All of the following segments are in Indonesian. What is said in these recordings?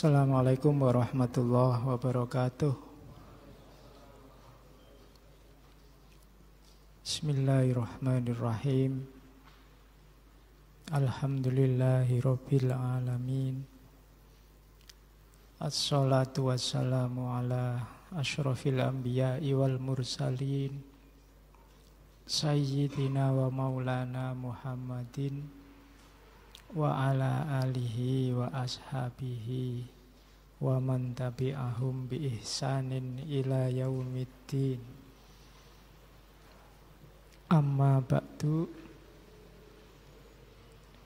Assalamualaikum warahmatullahi wabarakatuh. Bismillahirrahmanirrahim. Alhamdulillahirabbil alamin. Assalatu wassalamu ala ashrafil anbiya wal mursalin. Sayyidina wa maulana Muhammadin wa ala alihi wa ashabihi wa man tabi'ahum bi ihsanin ila yaumiddin amma ba'du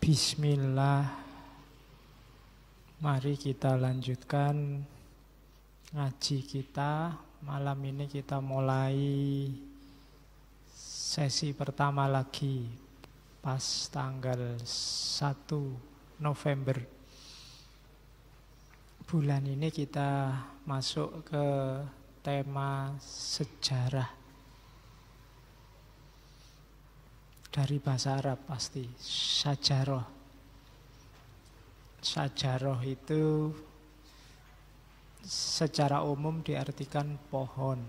bismillah mari kita lanjutkan ngaji kita malam ini kita mulai sesi pertama lagi pas tanggal 1 November. Bulan ini kita masuk ke tema sejarah. Dari bahasa Arab pasti, sajaroh. Sajaroh itu secara umum diartikan pohon.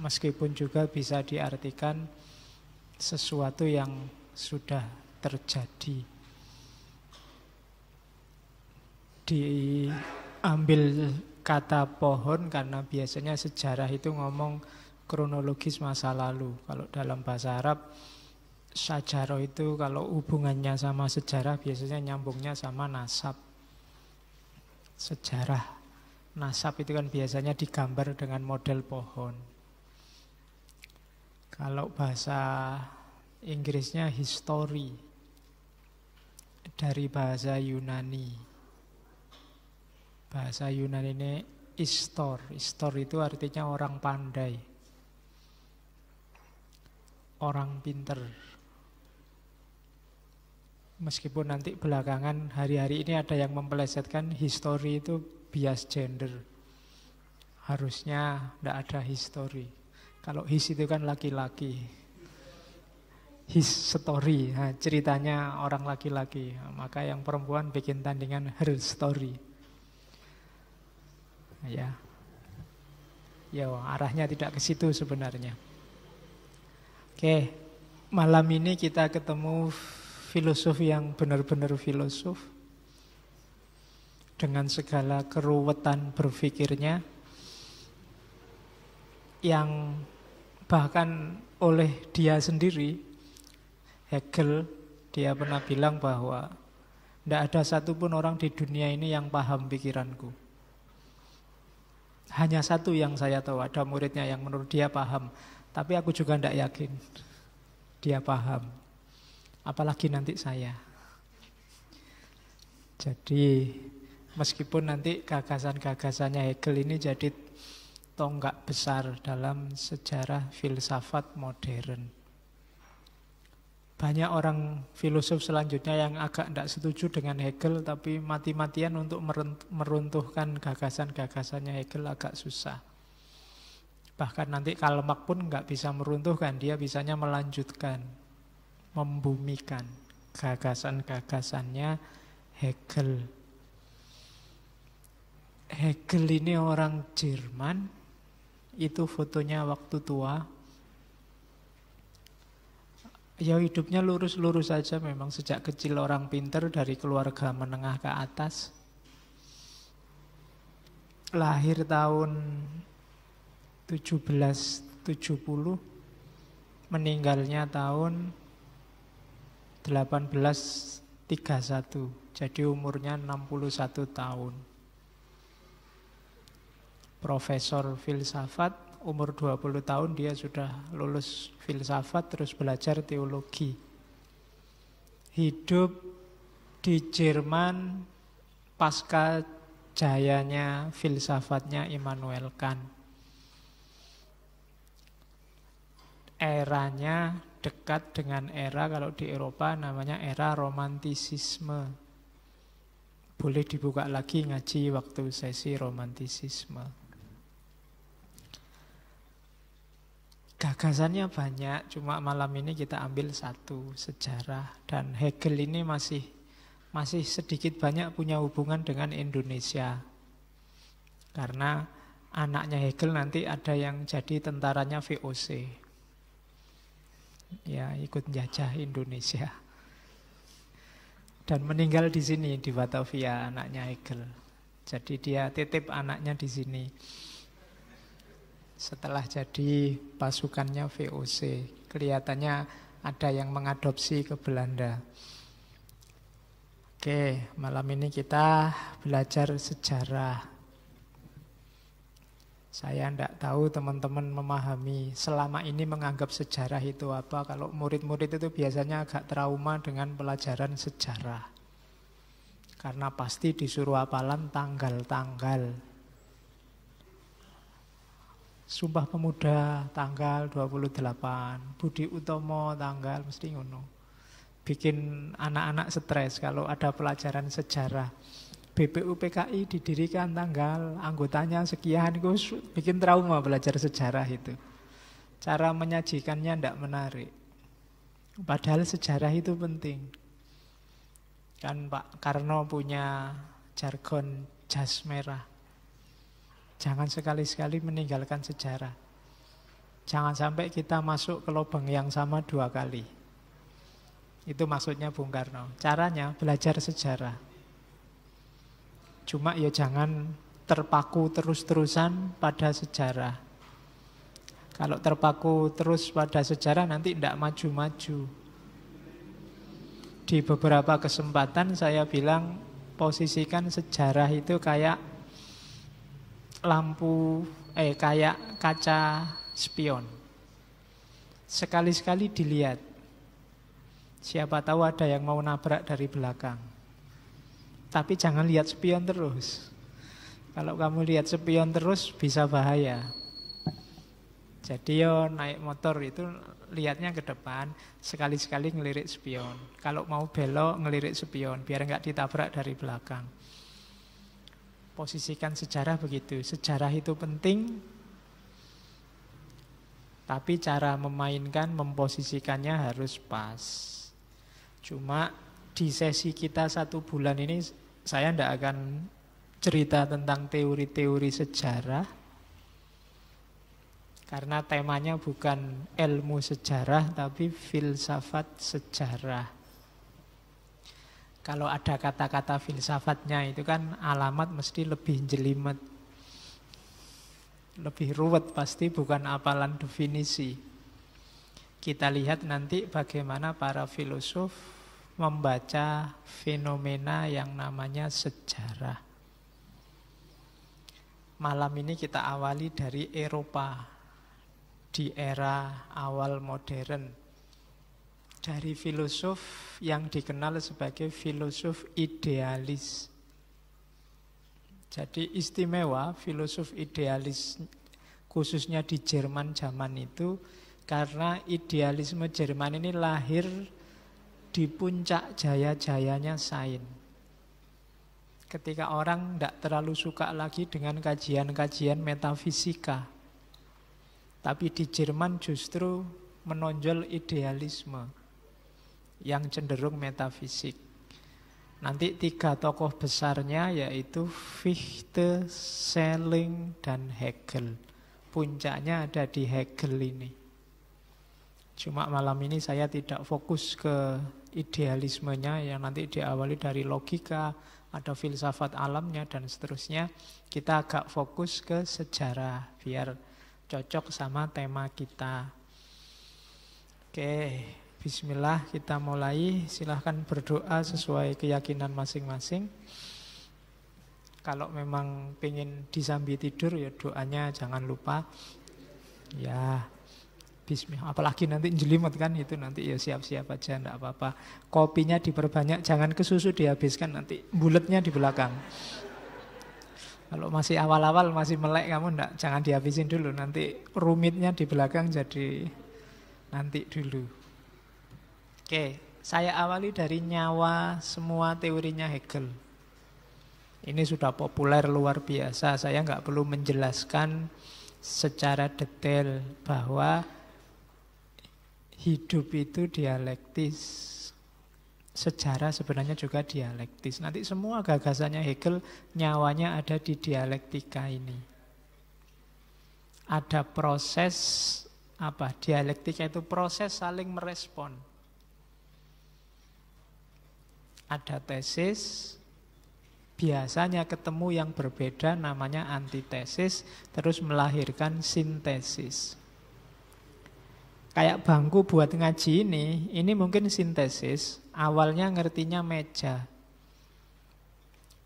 Meskipun juga bisa diartikan sesuatu yang sudah terjadi. Diambil kata pohon karena biasanya sejarah itu ngomong kronologis masa lalu. Kalau dalam bahasa Arab, sajaro itu kalau hubungannya sama sejarah biasanya nyambungnya sama nasab. Sejarah nasab itu kan biasanya digambar dengan model pohon. Kalau bahasa Inggrisnya history dari bahasa Yunani. Bahasa Yunani ini istor. Istor itu artinya orang pandai. Orang pinter. Meskipun nanti belakangan hari-hari ini ada yang mempelesetkan history itu bias gender. Harusnya tidak ada history. Kalau his itu kan laki-laki his story, ceritanya orang laki-laki. Maka yang perempuan bikin tandingan her story. Ya. Ya, arahnya tidak ke situ sebenarnya. Oke, malam ini kita ketemu filosof yang benar-benar filosof dengan segala keruwetan berpikirnya yang bahkan oleh dia sendiri Hegel dia pernah bilang bahwa tidak ada satupun orang di dunia ini yang paham pikiranku. Hanya satu yang saya tahu, ada muridnya yang menurut dia paham. Tapi aku juga tidak yakin dia paham. Apalagi nanti saya. Jadi meskipun nanti gagasan-gagasannya Hegel ini jadi tonggak besar dalam sejarah filsafat modern banyak orang filosof selanjutnya yang agak tidak setuju dengan Hegel, tapi mati-matian untuk meruntuhkan gagasan-gagasannya Hegel agak susah. Bahkan nanti Kalemak pun nggak bisa meruntuhkan, dia bisanya melanjutkan, membumikan gagasan-gagasannya Hegel. Hegel ini orang Jerman, itu fotonya waktu tua, Ya hidupnya lurus-lurus saja memang sejak kecil orang pinter dari keluarga menengah ke atas. Lahir tahun 1770, meninggalnya tahun 1831. Jadi umurnya 61 tahun. Profesor filsafat umur 20 tahun dia sudah lulus filsafat terus belajar teologi. Hidup di Jerman pasca jayanya filsafatnya Immanuel Kant. Eranya dekat dengan era kalau di Eropa namanya era romantisisme. Boleh dibuka lagi ngaji waktu sesi romantisisme. gagasannya banyak, cuma malam ini kita ambil satu sejarah dan Hegel ini masih masih sedikit banyak punya hubungan dengan Indonesia. Karena anaknya Hegel nanti ada yang jadi tentaranya VOC. Ya, ikut jajah Indonesia. Dan meninggal di sini di Batavia anaknya Hegel. Jadi dia titip anaknya di sini setelah jadi pasukannya VOC. Kelihatannya ada yang mengadopsi ke Belanda. Oke, malam ini kita belajar sejarah. Saya tidak tahu teman-teman memahami selama ini menganggap sejarah itu apa. Kalau murid-murid itu biasanya agak trauma dengan pelajaran sejarah. Karena pasti disuruh apalan tanggal-tanggal Sumpah Pemuda tanggal 28, Budi Utomo tanggal mesti ngono. Bikin anak-anak stres kalau ada pelajaran sejarah. BPUPKI didirikan tanggal anggotanya sekian, Gus, bikin trauma belajar sejarah itu. Cara menyajikannya tidak menarik. Padahal sejarah itu penting. Kan Pak Karno punya jargon jas merah. Jangan sekali-sekali meninggalkan sejarah. Jangan sampai kita masuk ke lubang yang sama dua kali. Itu maksudnya Bung Karno. Caranya belajar sejarah. Cuma ya jangan terpaku terus-terusan pada sejarah. Kalau terpaku terus pada sejarah nanti tidak maju-maju. Di beberapa kesempatan saya bilang posisikan sejarah itu kayak lampu eh kayak kaca spion. Sekali-sekali dilihat. Siapa tahu ada yang mau nabrak dari belakang. Tapi jangan lihat spion terus. Kalau kamu lihat spion terus bisa bahaya. Jadi yo naik motor itu lihatnya ke depan, sekali-sekali ngelirik spion. Kalau mau belok ngelirik spion biar nggak ditabrak dari belakang posisikan sejarah begitu. Sejarah itu penting, tapi cara memainkan, memposisikannya harus pas. Cuma di sesi kita satu bulan ini saya tidak akan cerita tentang teori-teori sejarah. Karena temanya bukan ilmu sejarah, tapi filsafat sejarah. Kalau ada kata-kata filsafatnya itu kan alamat mesti lebih jelimet. Lebih ruwet pasti bukan apalan definisi. Kita lihat nanti bagaimana para filosof membaca fenomena yang namanya sejarah. Malam ini kita awali dari Eropa di era awal modern dari filosof yang dikenal sebagai filosof idealis. Jadi istimewa filosof idealis khususnya di Jerman zaman itu karena idealisme Jerman ini lahir di puncak jaya-jayanya sain. Ketika orang tidak terlalu suka lagi dengan kajian-kajian metafisika. Tapi di Jerman justru menonjol idealisme yang cenderung metafisik. Nanti tiga tokoh besarnya yaitu Fichte, Schelling, dan Hegel. Puncaknya ada di Hegel ini. Cuma malam ini saya tidak fokus ke idealismenya yang nanti diawali dari logika, ada filsafat alamnya dan seterusnya. Kita agak fokus ke sejarah biar cocok sama tema kita. Oke. Okay. Bismillah kita mulai silahkan berdoa sesuai keyakinan masing-masing Kalau memang pengen disambi tidur ya doanya jangan lupa Ya Bismillah Apalagi nanti jelimet kan itu nanti ya siap-siap aja enggak apa-apa Kopinya diperbanyak jangan ke susu dihabiskan nanti bulatnya di belakang kalau masih awal-awal masih melek kamu enggak, jangan dihabisin dulu nanti rumitnya di belakang jadi nanti dulu. Oke, saya awali dari nyawa semua teorinya Hegel. Ini sudah populer luar biasa, saya nggak perlu menjelaskan secara detail bahwa hidup itu dialektis. Sejarah sebenarnya juga dialektis. Nanti semua gagasannya Hegel nyawanya ada di dialektika ini. Ada proses apa? Dialektika itu proses saling merespon ada tesis, biasanya ketemu yang berbeda namanya antitesis, terus melahirkan sintesis. Kayak bangku buat ngaji ini, ini mungkin sintesis, awalnya ngertinya meja.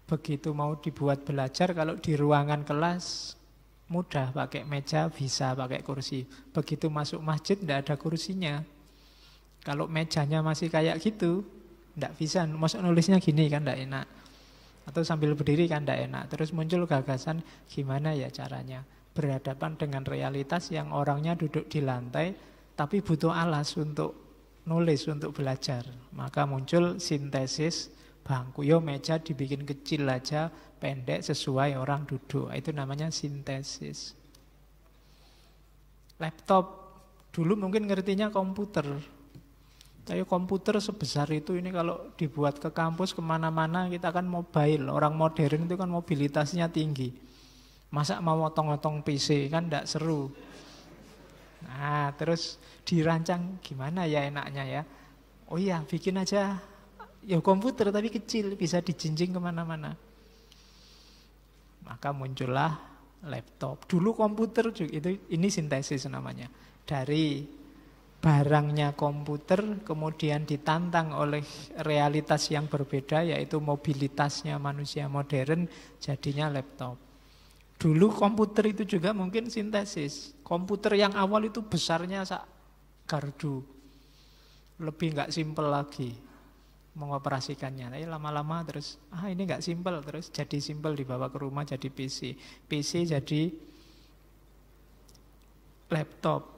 Begitu mau dibuat belajar, kalau di ruangan kelas mudah pakai meja bisa pakai kursi. Begitu masuk masjid tidak ada kursinya. Kalau mejanya masih kayak gitu, tidak bisa, masuk nulisnya gini kan tidak enak. Atau sambil berdiri kan tidak enak. Terus muncul gagasan gimana ya caranya berhadapan dengan realitas yang orangnya duduk di lantai tapi butuh alas untuk nulis, untuk belajar. Maka muncul sintesis bangku. Yo meja dibikin kecil aja, pendek sesuai orang duduk. Itu namanya sintesis. Laptop dulu mungkin ngertinya komputer, tapi komputer sebesar itu ini kalau dibuat ke kampus kemana-mana kita kan mobile. Orang modern itu kan mobilitasnya tinggi. Masa mau otong-otong PC kan tidak seru. Nah terus dirancang gimana ya enaknya ya. Oh iya bikin aja ya komputer tapi kecil bisa dijinjing kemana-mana. Maka muncullah laptop. Dulu komputer juga itu ini sintesis namanya dari barangnya komputer kemudian ditantang oleh realitas yang berbeda yaitu mobilitasnya manusia modern jadinya laptop. Dulu komputer itu juga mungkin sintesis. Komputer yang awal itu besarnya sak gardu. Lebih nggak simpel lagi mengoperasikannya. Tapi lama-lama terus, ah ini nggak simpel, terus jadi simpel dibawa ke rumah jadi PC. PC jadi laptop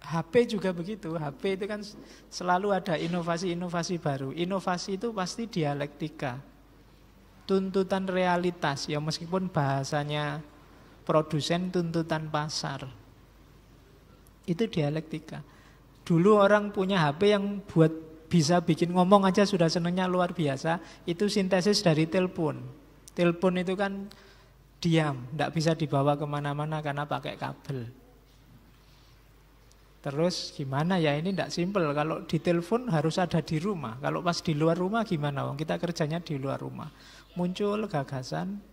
HP juga begitu. HP itu kan selalu ada inovasi-inovasi baru. Inovasi itu pasti dialektika. Tuntutan realitas ya meskipun bahasanya produsen tuntutan pasar. Itu dialektika. Dulu orang punya HP yang buat bisa bikin ngomong aja sudah senengnya luar biasa. Itu sintesis dari telepon. Telepon itu kan diam, tidak bisa dibawa kemana-mana karena pakai kabel. Terus gimana ya ini tidak simpel. Kalau di telepon harus ada di rumah. Kalau pas di luar rumah gimana? Wong kita kerjanya di luar rumah. Muncul gagasan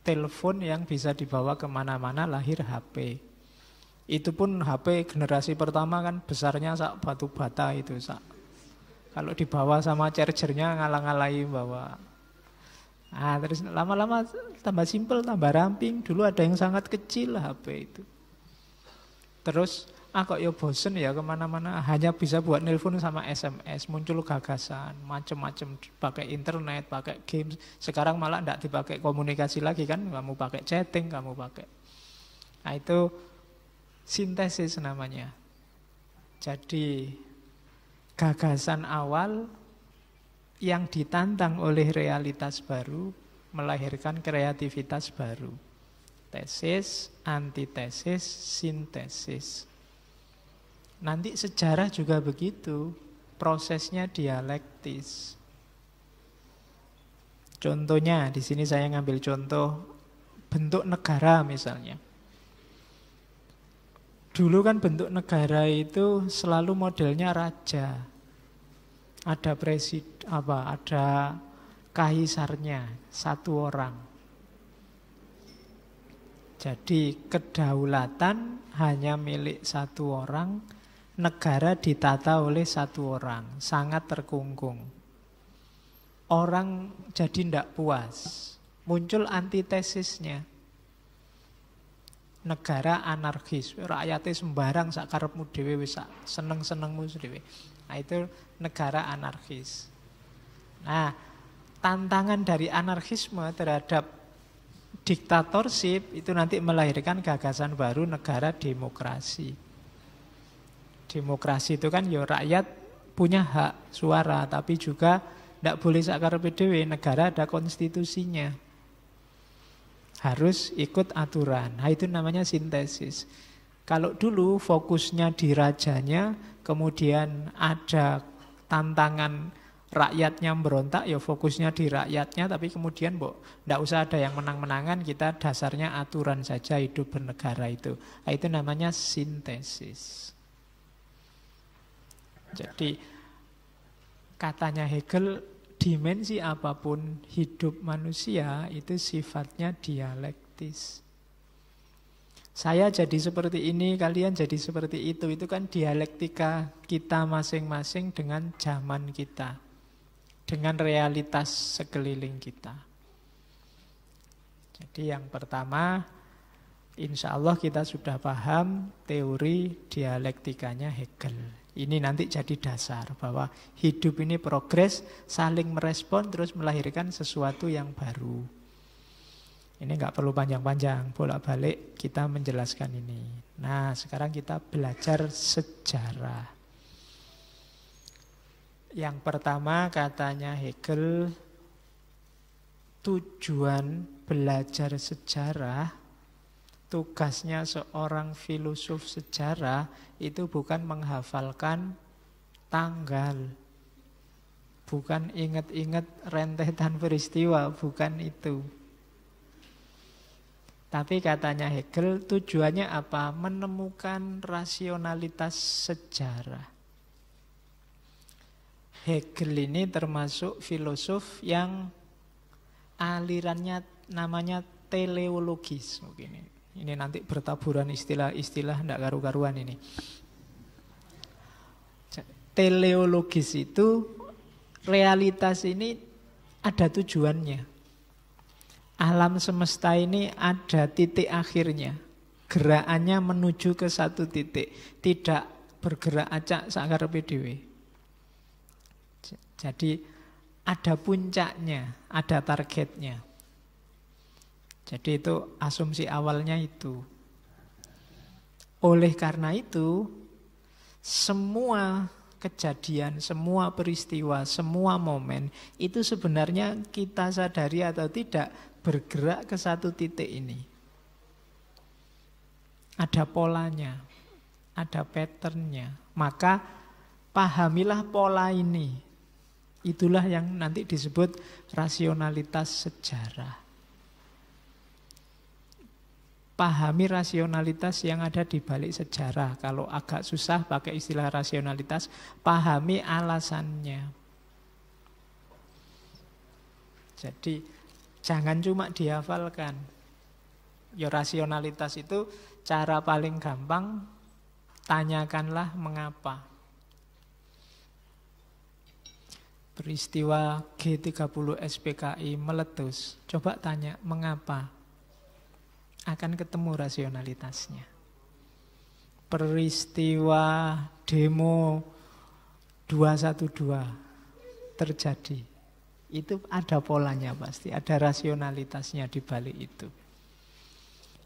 telepon yang bisa dibawa kemana-mana lahir HP. Itu pun HP generasi pertama kan besarnya sak batu bata itu sak. Kalau dibawa sama chargernya ngalang-alai bawa. Ah terus lama-lama tambah simpel, tambah ramping. Dulu ada yang sangat kecil HP itu. Terus, ah kok ya bosen ya kemana-mana, hanya bisa buat nelpon sama SMS, muncul gagasan, macam-macam, pakai internet, pakai games. Sekarang malah tidak dipakai komunikasi lagi kan, kamu pakai chatting, kamu pakai. Nah itu sintesis namanya. Jadi gagasan awal yang ditantang oleh realitas baru melahirkan kreativitas baru tesis, antitesis, sintesis. Nanti sejarah juga begitu, prosesnya dialektis. Contohnya, di sini saya ngambil contoh bentuk negara misalnya. Dulu kan bentuk negara itu selalu modelnya raja. Ada presiden apa, ada kaisarnya, satu orang. Jadi kedaulatan hanya milik satu orang, negara ditata oleh satu orang, sangat terkungkung. Orang jadi tidak puas, muncul antitesisnya. Negara anarkis, rakyatnya sembarang sakarapmu dhewe bisa seneng-senengmu dhewe. Nah, itu negara anarkis. Nah, tantangan dari anarkisme terhadap diktatorship itu nanti melahirkan gagasan baru negara demokrasi. Demokrasi itu kan ya rakyat punya hak suara, tapi juga tidak boleh sakar PDW, negara ada konstitusinya. Harus ikut aturan. Nah, itu namanya sintesis. Kalau dulu fokusnya di rajanya, kemudian ada tantangan rakyatnya berontak ya fokusnya di rakyatnya tapi kemudian bu tidak usah ada yang menang-menangan kita dasarnya aturan saja hidup bernegara itu nah, itu namanya sintesis jadi katanya Hegel dimensi apapun hidup manusia itu sifatnya dialektis saya jadi seperti ini, kalian jadi seperti itu. Itu kan dialektika kita masing-masing dengan zaman kita dengan realitas sekeliling kita. Jadi yang pertama, insya Allah kita sudah paham teori dialektikanya Hegel. Ini nanti jadi dasar bahwa hidup ini progres, saling merespon terus melahirkan sesuatu yang baru. Ini nggak perlu panjang-panjang, bolak-balik kita menjelaskan ini. Nah, sekarang kita belajar sejarah. Yang pertama katanya Hegel, tujuan belajar sejarah, tugasnya seorang filosof sejarah itu bukan menghafalkan tanggal, bukan ingat-ingat rentetan peristiwa, bukan itu. Tapi katanya Hegel tujuannya apa? Menemukan rasionalitas sejarah. Hegel ini termasuk filosof yang alirannya namanya teleologis mungkin ini nanti bertaburan istilah-istilah ndak karu-karuan ini teleologis itu realitas ini ada tujuannya alam semesta ini ada titik akhirnya gerakannya menuju ke satu titik tidak bergerak acak Sangkar PDW jadi ada puncaknya, ada targetnya. Jadi itu asumsi awalnya itu. Oleh karena itu, semua kejadian, semua peristiwa, semua momen itu sebenarnya kita sadari atau tidak bergerak ke satu titik ini. Ada polanya, ada patternnya. Maka pahamilah pola ini. Itulah yang nanti disebut rasionalitas sejarah. Pahami rasionalitas yang ada di balik sejarah. Kalau agak susah pakai istilah rasionalitas, pahami alasannya. Jadi jangan cuma dihafalkan. Ya rasionalitas itu cara paling gampang tanyakanlah mengapa. peristiwa G30 SPKI meletus, coba tanya mengapa akan ketemu rasionalitasnya. Peristiwa demo 212 terjadi. Itu ada polanya pasti, ada rasionalitasnya di balik itu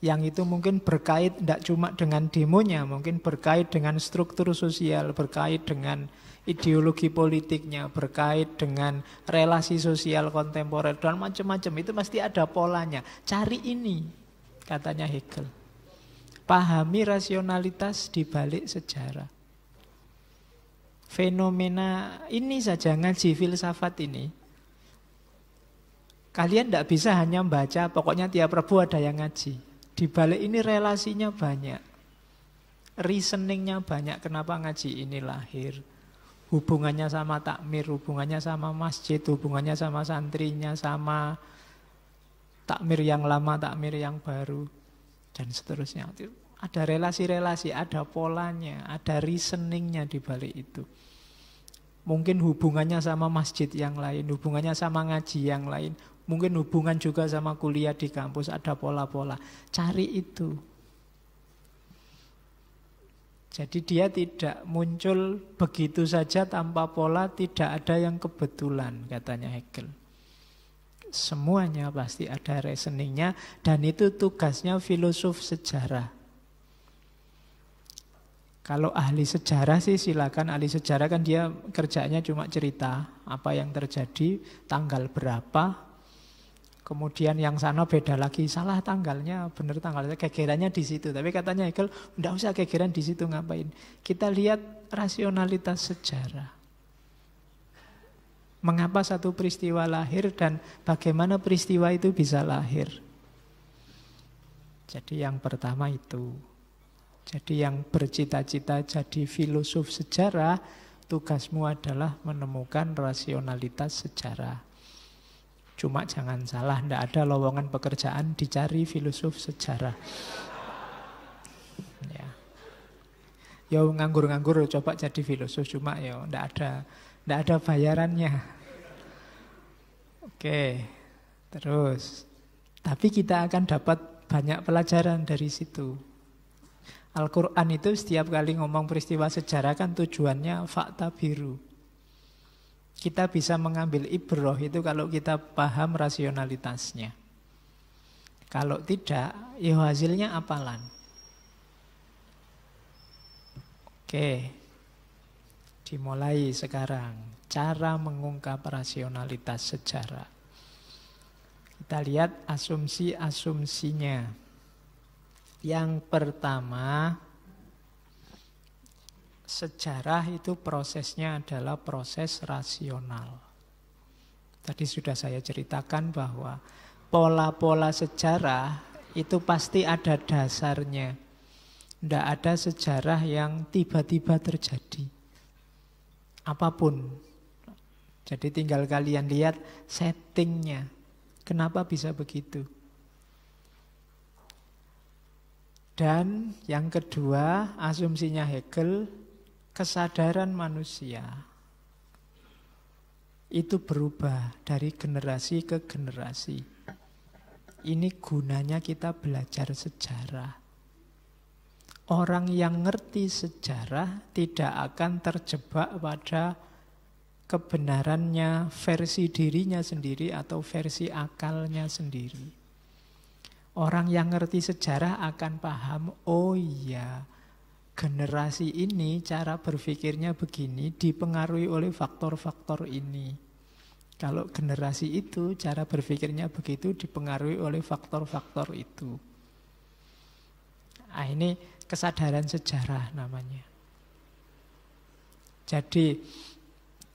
yang itu mungkin berkait tidak cuma dengan demonya, mungkin berkait dengan struktur sosial, berkait dengan ideologi politiknya, berkait dengan relasi sosial kontemporer dan macam-macam. Itu pasti ada polanya. Cari ini, katanya Hegel. Pahami rasionalitas di balik sejarah. Fenomena ini saja ngaji filsafat ini, Kalian tidak bisa hanya membaca, pokoknya tiap Rabu ada yang ngaji. Di balik ini relasinya banyak. Reasoningnya banyak kenapa ngaji ini lahir. Hubungannya sama takmir, hubungannya sama masjid, hubungannya sama santrinya, sama takmir yang lama, takmir yang baru, dan seterusnya. Ada relasi-relasi, ada polanya, ada reasoningnya di balik itu mungkin hubungannya sama masjid yang lain, hubungannya sama ngaji yang lain, Mungkin hubungan juga sama kuliah di kampus, ada pola-pola. Cari itu. Jadi dia tidak muncul begitu saja tanpa pola, tidak ada yang kebetulan, katanya Hegel. Semuanya pasti ada reasoningnya dan itu tugasnya filosof sejarah. Kalau ahli sejarah sih silakan ahli sejarah kan dia kerjanya cuma cerita apa yang terjadi, tanggal berapa, Kemudian yang sana beda lagi, salah tanggalnya, benar tanggalnya, kegerannya di situ. Tapi katanya Hegel, enggak usah kegeran di situ ngapain. Kita lihat rasionalitas sejarah. Mengapa satu peristiwa lahir dan bagaimana peristiwa itu bisa lahir. Jadi yang pertama itu. Jadi yang bercita-cita jadi filosof sejarah, tugasmu adalah menemukan rasionalitas sejarah Cuma jangan salah, ndak ada lowongan pekerjaan dicari filosof sejarah. Ya. yo nganggur-nganggur coba jadi filosof cuma yo ndak ada ndak ada bayarannya. Oke. Terus tapi kita akan dapat banyak pelajaran dari situ. Al-Quran itu setiap kali ngomong peristiwa sejarah kan tujuannya fakta biru. Kita bisa mengambil ibroh itu kalau kita paham rasionalitasnya. Kalau tidak, ya hasilnya apalan. Oke, dimulai sekarang cara mengungkap rasionalitas sejarah. Kita lihat asumsi-asumsinya. Yang pertama, sejarah itu prosesnya adalah proses rasional. Tadi sudah saya ceritakan bahwa pola-pola sejarah itu pasti ada dasarnya. Tidak ada sejarah yang tiba-tiba terjadi. Apapun. Jadi tinggal kalian lihat settingnya. Kenapa bisa begitu? Dan yang kedua, asumsinya Hegel kesadaran manusia itu berubah dari generasi ke generasi. Ini gunanya kita belajar sejarah. Orang yang ngerti sejarah tidak akan terjebak pada kebenarannya versi dirinya sendiri atau versi akalnya sendiri. Orang yang ngerti sejarah akan paham, oh iya, generasi ini cara berpikirnya begini dipengaruhi oleh faktor-faktor ini. Kalau generasi itu cara berpikirnya begitu dipengaruhi oleh faktor-faktor itu. Nah, ini kesadaran sejarah namanya. Jadi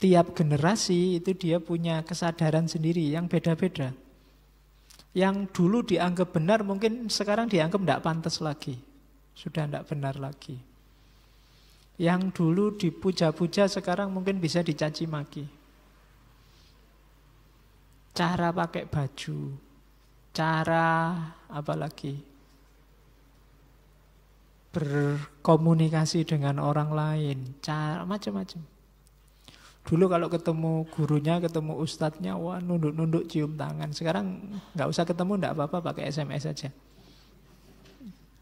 tiap generasi itu dia punya kesadaran sendiri yang beda-beda. Yang dulu dianggap benar mungkin sekarang dianggap tidak pantas lagi. Sudah tidak benar lagi yang dulu dipuja-puja sekarang mungkin bisa dicaci maki. Cara pakai baju, cara apa lagi berkomunikasi dengan orang lain, cara macam-macam. Dulu kalau ketemu gurunya, ketemu ustadznya, wah nunduk-nunduk cium tangan. Sekarang nggak usah ketemu, nggak apa-apa pakai SMS saja.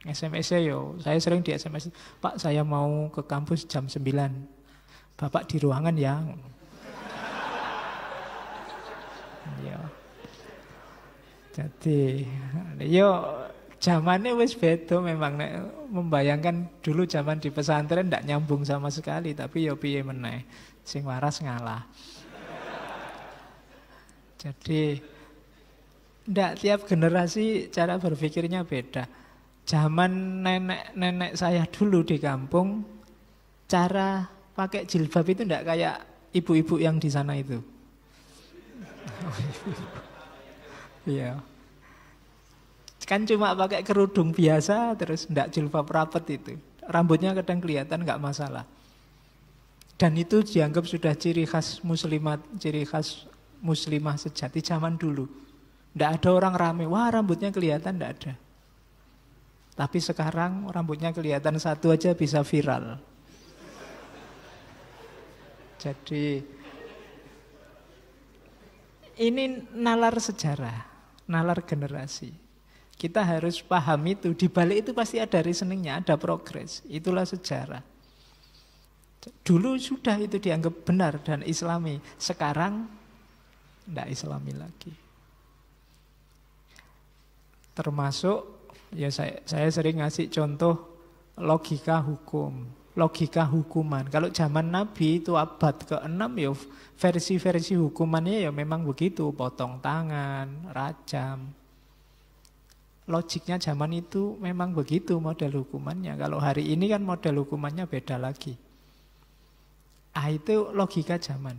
SMS-nya yo, saya sering di SMS, Pak saya mau ke kampus jam 9, Bapak di ruangan ya. yo. Iya. Jadi, yo zamannya wis beda memang nek membayangkan dulu zaman di pesantren ndak nyambung sama sekali, tapi yo piye meneh, sing waras ngalah. Jadi, ndak tiap generasi cara berpikirnya beda. Zaman nenek-nenek saya dulu di kampung, cara pakai jilbab itu tidak kayak ibu-ibu yang di sana itu. Iya. kan cuma pakai kerudung biasa, terus tidak jilbab rapet itu. Rambutnya kadang kelihatan nggak masalah. Dan itu dianggap sudah ciri khas muslimat, ciri khas muslimah sejati zaman dulu. Tidak ada orang rame, wah rambutnya kelihatan tidak ada. Tapi sekarang rambutnya kelihatan satu aja bisa viral. Jadi ini nalar sejarah, nalar generasi. Kita harus paham itu, di balik itu pasti ada reasoningnya, ada progres. Itulah sejarah. Dulu sudah itu dianggap benar dan islami. Sekarang tidak islami lagi. Termasuk Ya saya, saya sering ngasih contoh logika hukum, logika hukuman. Kalau zaman Nabi itu abad ke-6 ya versi-versi hukumannya ya memang begitu, potong tangan, rajam. Logiknya zaman itu memang begitu model hukumannya. Kalau hari ini kan model hukumannya beda lagi. Ah itu logika zaman.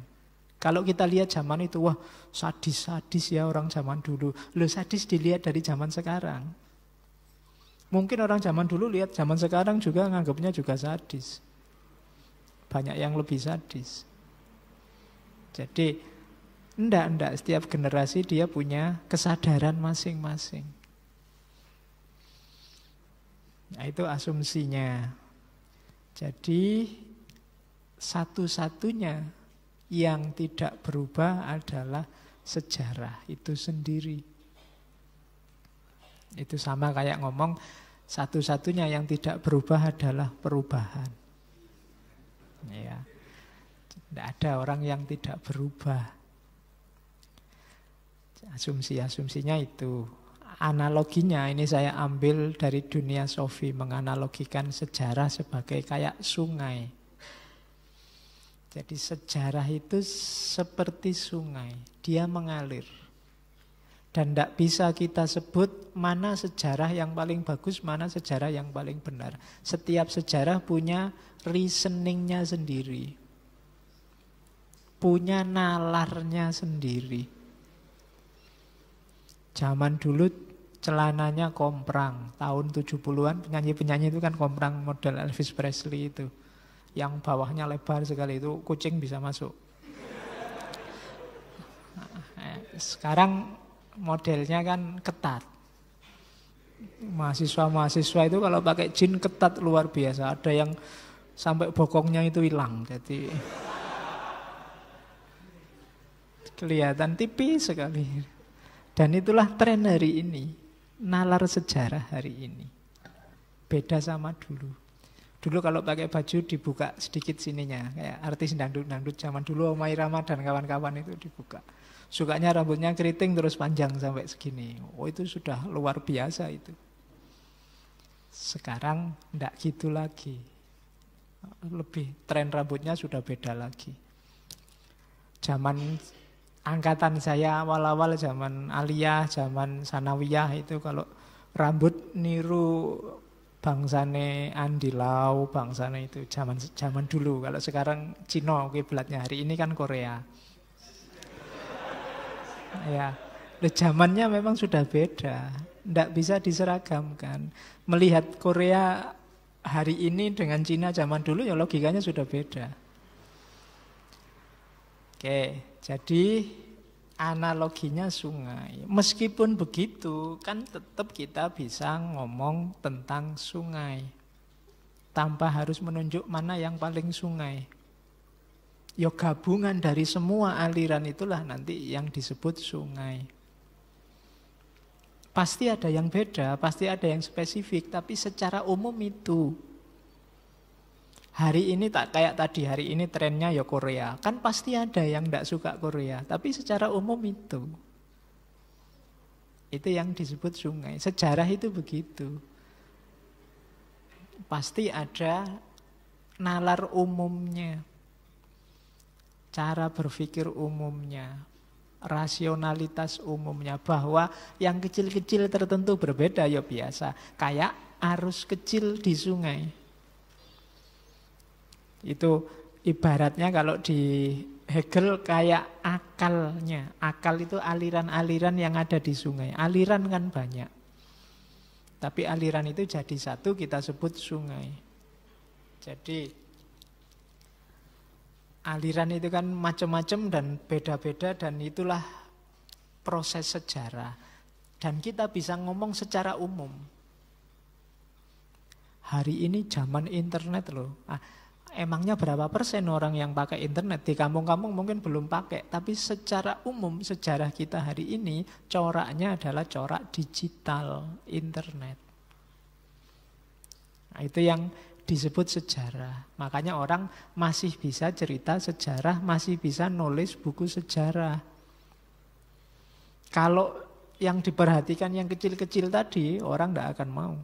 Kalau kita lihat zaman itu, wah sadis-sadis ya orang zaman dulu. Lo sadis dilihat dari zaman sekarang. Mungkin orang zaman dulu lihat zaman sekarang juga nganggapnya juga sadis. Banyak yang lebih sadis. Jadi ndak ndak setiap generasi dia punya kesadaran masing-masing. Nah, itu asumsinya. Jadi satu-satunya yang tidak berubah adalah sejarah itu sendiri. Itu sama kayak ngomong satu-satunya yang tidak berubah adalah perubahan. Ya. Tidak ada orang yang tidak berubah. Asumsi-asumsinya itu. Analoginya ini saya ambil dari dunia Sofi menganalogikan sejarah sebagai kayak sungai. Jadi sejarah itu seperti sungai, dia mengalir. Dan tidak bisa kita sebut mana sejarah yang paling bagus, mana sejarah yang paling benar. Setiap sejarah punya reasoningnya sendiri. Punya nalarnya sendiri. Zaman dulu celananya komprang. Tahun 70-an penyanyi-penyanyi itu kan komprang model Elvis Presley itu. Yang bawahnya lebar sekali itu kucing bisa masuk. Nah, eh, sekarang modelnya kan ketat. Mahasiswa-mahasiswa itu kalau pakai jin ketat luar biasa. Ada yang sampai bokongnya itu hilang. Jadi kelihatan tipis sekali. Dan itulah tren hari ini. Nalar sejarah hari ini. Beda sama dulu. Dulu kalau pakai baju dibuka sedikit sininya. Kayak artis dangdut-dangdut zaman dulu Omai dan kawan-kawan itu dibuka. Sukanya rambutnya keriting terus panjang sampai segini. Oh itu sudah luar biasa itu. Sekarang tidak gitu lagi. Lebih tren rambutnya sudah beda lagi. Zaman angkatan saya awal-awal zaman aliyah, zaman sanawiyah itu kalau rambut niru bangsane Andilau, bangsane itu zaman zaman dulu. Kalau sekarang Cina kiblatnya hari ini kan Korea. Ya, zamannya memang sudah beda. Tidak bisa diseragamkan. Melihat Korea hari ini dengan Cina zaman dulu ya logikanya sudah beda. Oke, jadi analoginya sungai. Meskipun begitu, kan tetap kita bisa ngomong tentang sungai. Tanpa harus menunjuk mana yang paling sungai ya gabungan dari semua aliran itulah nanti yang disebut sungai. Pasti ada yang beda, pasti ada yang spesifik, tapi secara umum itu. Hari ini tak kayak tadi, hari ini trennya ya Korea. Kan pasti ada yang tidak suka Korea, tapi secara umum itu. Itu yang disebut sungai. Sejarah itu begitu. Pasti ada nalar umumnya, cara berpikir umumnya, rasionalitas umumnya bahwa yang kecil-kecil tertentu berbeda ya biasa, kayak arus kecil di sungai. Itu ibaratnya kalau di Hegel kayak akalnya. Akal itu aliran-aliran yang ada di sungai. Aliran kan banyak. Tapi aliran itu jadi satu kita sebut sungai. Jadi aliran itu kan macam-macam dan beda-beda dan itulah proses sejarah. Dan kita bisa ngomong secara umum. Hari ini zaman internet loh. Ah, emangnya berapa persen orang yang pakai internet? Di kampung-kampung mungkin belum pakai. Tapi secara umum sejarah kita hari ini coraknya adalah corak digital internet. Nah, itu yang disebut sejarah. Makanya orang masih bisa cerita sejarah, masih bisa nulis buku sejarah. Kalau yang diperhatikan yang kecil-kecil tadi, orang tidak akan mau.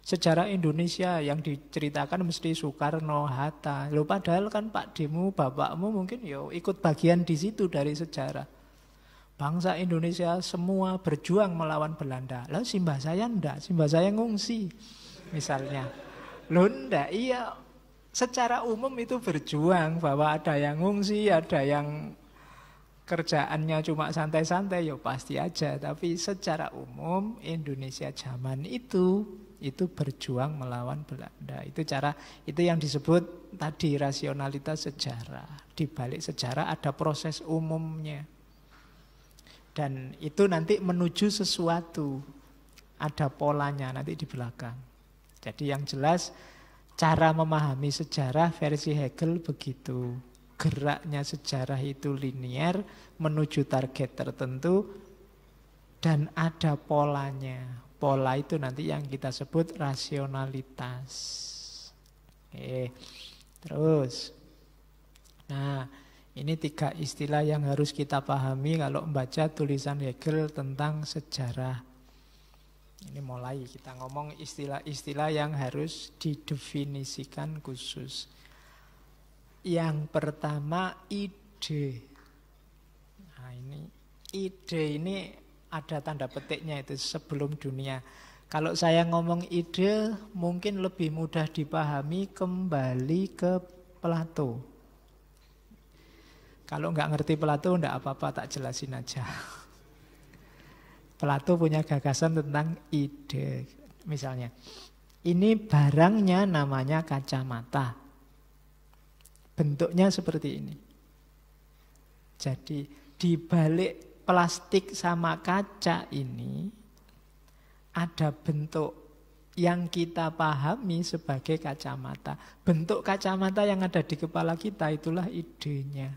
Sejarah Indonesia yang diceritakan mesti Soekarno, Hatta. Lo padahal kan Pak Demu, bapakmu mungkin yo ya ikut bagian di situ dari sejarah. Bangsa Indonesia semua berjuang melawan Belanda. Lalu simbah saya ndak, simbah saya ngungsi misalnya. Loh enggak, iya secara umum itu berjuang bahwa ada yang ngungsi, ada yang kerjaannya cuma santai-santai, ya pasti aja. Tapi secara umum Indonesia zaman itu itu berjuang melawan Belanda. Itu cara itu yang disebut tadi rasionalitas sejarah. Di balik sejarah ada proses umumnya. Dan itu nanti menuju sesuatu. Ada polanya nanti di belakang. Jadi yang jelas cara memahami sejarah versi Hegel begitu. Geraknya sejarah itu linier menuju target tertentu dan ada polanya. Pola itu nanti yang kita sebut rasionalitas. Oke. Terus. Nah, ini tiga istilah yang harus kita pahami kalau membaca tulisan Hegel tentang sejarah ini mulai kita ngomong istilah-istilah yang harus didefinisikan khusus. Yang pertama ide. Nah ini ide ini ada tanda petiknya itu sebelum dunia. Kalau saya ngomong ide mungkin lebih mudah dipahami kembali ke Plato. Kalau nggak ngerti Plato nggak apa-apa tak jelasin aja. Plato punya gagasan tentang ide. Misalnya, ini barangnya namanya kacamata. Bentuknya seperti ini. Jadi di balik plastik sama kaca ini ada bentuk yang kita pahami sebagai kacamata. Bentuk kacamata yang ada di kepala kita itulah idenya.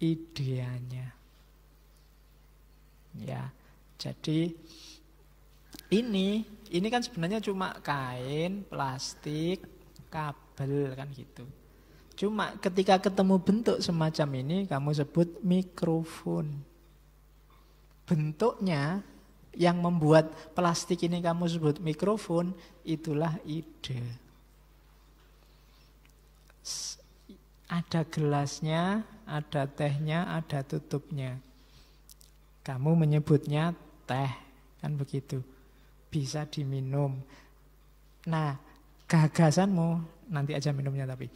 Ideanya. Ya. Jadi ini ini kan sebenarnya cuma kain, plastik, kabel kan gitu. Cuma ketika ketemu bentuk semacam ini kamu sebut mikrofon. Bentuknya yang membuat plastik ini kamu sebut mikrofon itulah ide. Ada gelasnya, ada tehnya, ada tutupnya. Kamu menyebutnya teh, kan begitu. Bisa diminum. Nah, gagasanmu, nanti aja minumnya tapi.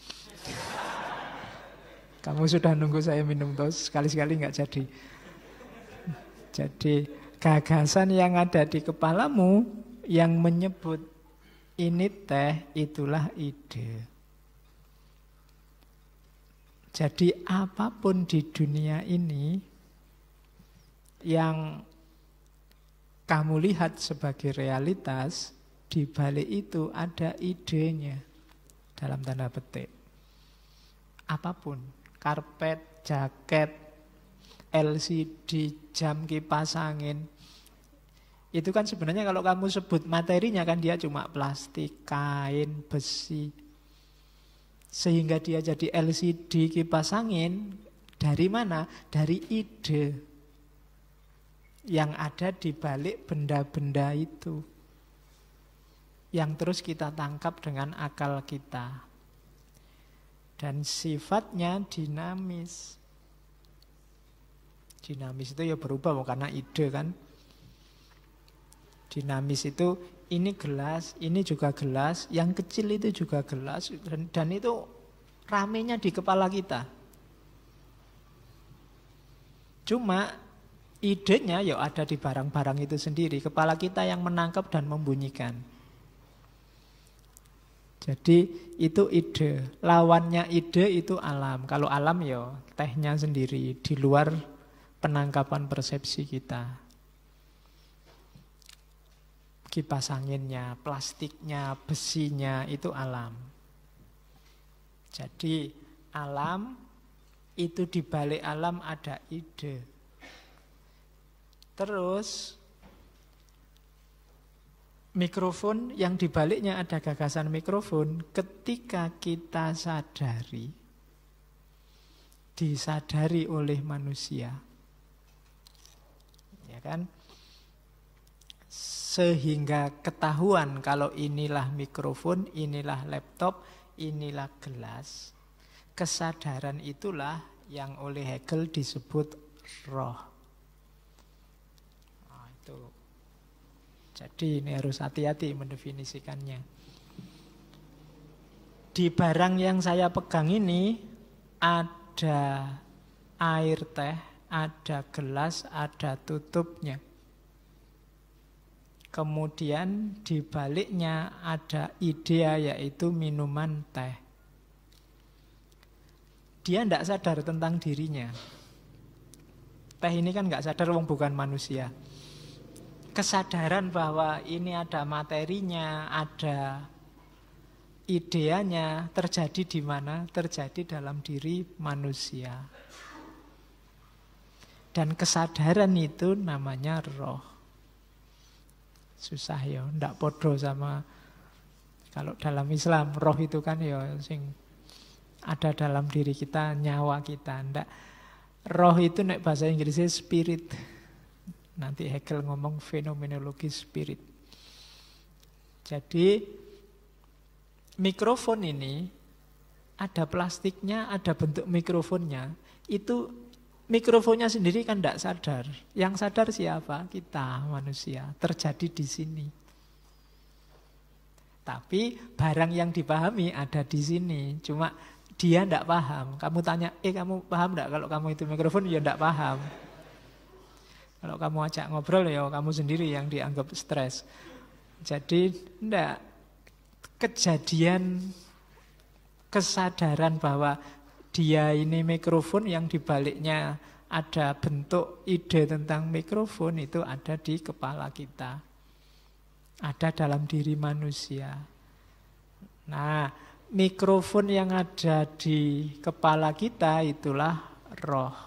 Kamu sudah nunggu saya minum terus, sekali-sekali nggak jadi. Jadi gagasan yang ada di kepalamu yang menyebut ini teh itulah ide. Jadi apapun di dunia ini yang kamu lihat sebagai realitas, di balik itu ada idenya dalam tanda petik. Apapun, karpet, jaket, LCD, jam kipas angin, itu kan sebenarnya kalau kamu sebut materinya kan dia cuma plastik, kain, besi. Sehingga dia jadi LCD kipas angin dari mana? Dari ide yang ada di balik benda-benda itu. Yang terus kita tangkap dengan akal kita. Dan sifatnya dinamis. Dinamis itu ya berubah karena ide kan. Dinamis itu ini gelas, ini juga gelas, yang kecil itu juga gelas dan, dan itu ramenya di kepala kita. Cuma idenya ya ada di barang-barang itu sendiri. Kepala kita yang menangkap dan membunyikan. Jadi itu ide. Lawannya ide itu alam. Kalau alam ya tehnya sendiri di luar penangkapan persepsi kita. Kipas anginnya, plastiknya, besinya itu alam. Jadi alam itu di balik alam ada ide. Terus mikrofon yang dibaliknya ada gagasan mikrofon ketika kita sadari disadari oleh manusia. Ya kan? Sehingga ketahuan kalau inilah mikrofon, inilah laptop, inilah gelas. Kesadaran itulah yang oleh Hegel disebut roh itu Jadi ini harus hati-hati mendefinisikannya. Di barang yang saya pegang ini ada air teh, ada gelas, ada tutupnya. Kemudian di baliknya ada ide yaitu minuman teh. Dia tidak sadar tentang dirinya. Teh ini kan nggak sadar wong bukan manusia kesadaran bahwa ini ada materinya, ada ideanya terjadi di mana? Terjadi dalam diri manusia. Dan kesadaran itu namanya roh. Susah ya, ndak podo sama kalau dalam Islam roh itu kan ya sing ada dalam diri kita, nyawa kita, ndak. Roh itu naik bahasa Inggrisnya spirit. Nanti Hegel ngomong fenomenologi spirit. Jadi mikrofon ini ada plastiknya, ada bentuk mikrofonnya. Itu mikrofonnya sendiri kan tidak sadar. Yang sadar siapa? Kita manusia. Terjadi di sini. Tapi barang yang dipahami ada di sini. Cuma dia tidak paham. Kamu tanya, eh kamu paham tidak kalau kamu itu mikrofon? Ya tidak paham. Kalau kamu ajak ngobrol ya kamu sendiri yang dianggap stres. Jadi enggak kejadian kesadaran bahwa dia ini mikrofon yang dibaliknya ada bentuk ide tentang mikrofon itu ada di kepala kita. Ada dalam diri manusia. Nah, mikrofon yang ada di kepala kita itulah roh.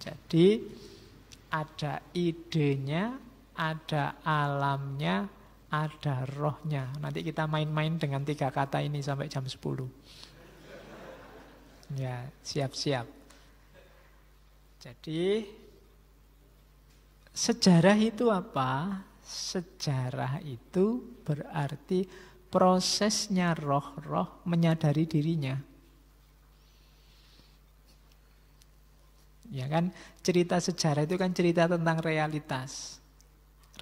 Jadi ada idenya, ada alamnya, ada rohnya. Nanti kita main-main dengan tiga kata ini sampai jam 10. Ya, siap-siap. Jadi sejarah itu apa? Sejarah itu berarti prosesnya roh-roh menyadari dirinya. Ya kan cerita sejarah itu kan cerita tentang realitas.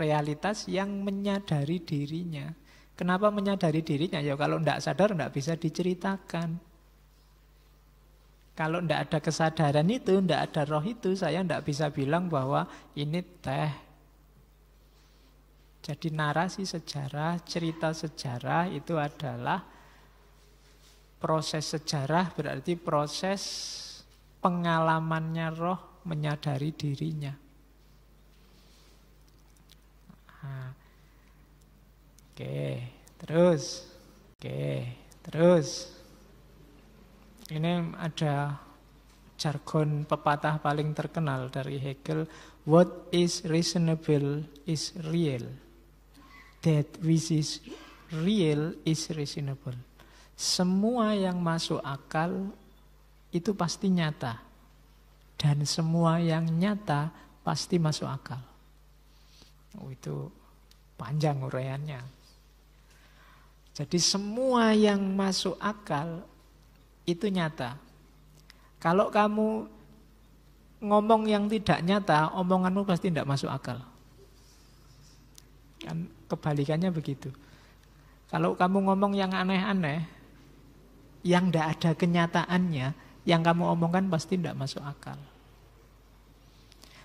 Realitas yang menyadari dirinya. Kenapa menyadari dirinya? Ya kalau tidak sadar tidak bisa diceritakan. Kalau tidak ada kesadaran itu, tidak ada roh itu, saya tidak bisa bilang bahwa ini teh. Jadi narasi sejarah, cerita sejarah itu adalah proses sejarah berarti proses pengalamannya roh menyadari dirinya. Ah. Oke, terus. Oke, terus. Ini ada jargon pepatah paling terkenal dari Hegel, what is reasonable is real. That which is real is reasonable. Semua yang masuk akal itu pasti nyata. Dan semua yang nyata pasti masuk akal. Oh, itu panjang uraiannya. Jadi semua yang masuk akal itu nyata. Kalau kamu ngomong yang tidak nyata, omonganmu pasti tidak masuk akal. Kan kebalikannya begitu. Kalau kamu ngomong yang aneh-aneh, yang tidak ada kenyataannya, yang kamu omongkan pasti tidak masuk akal.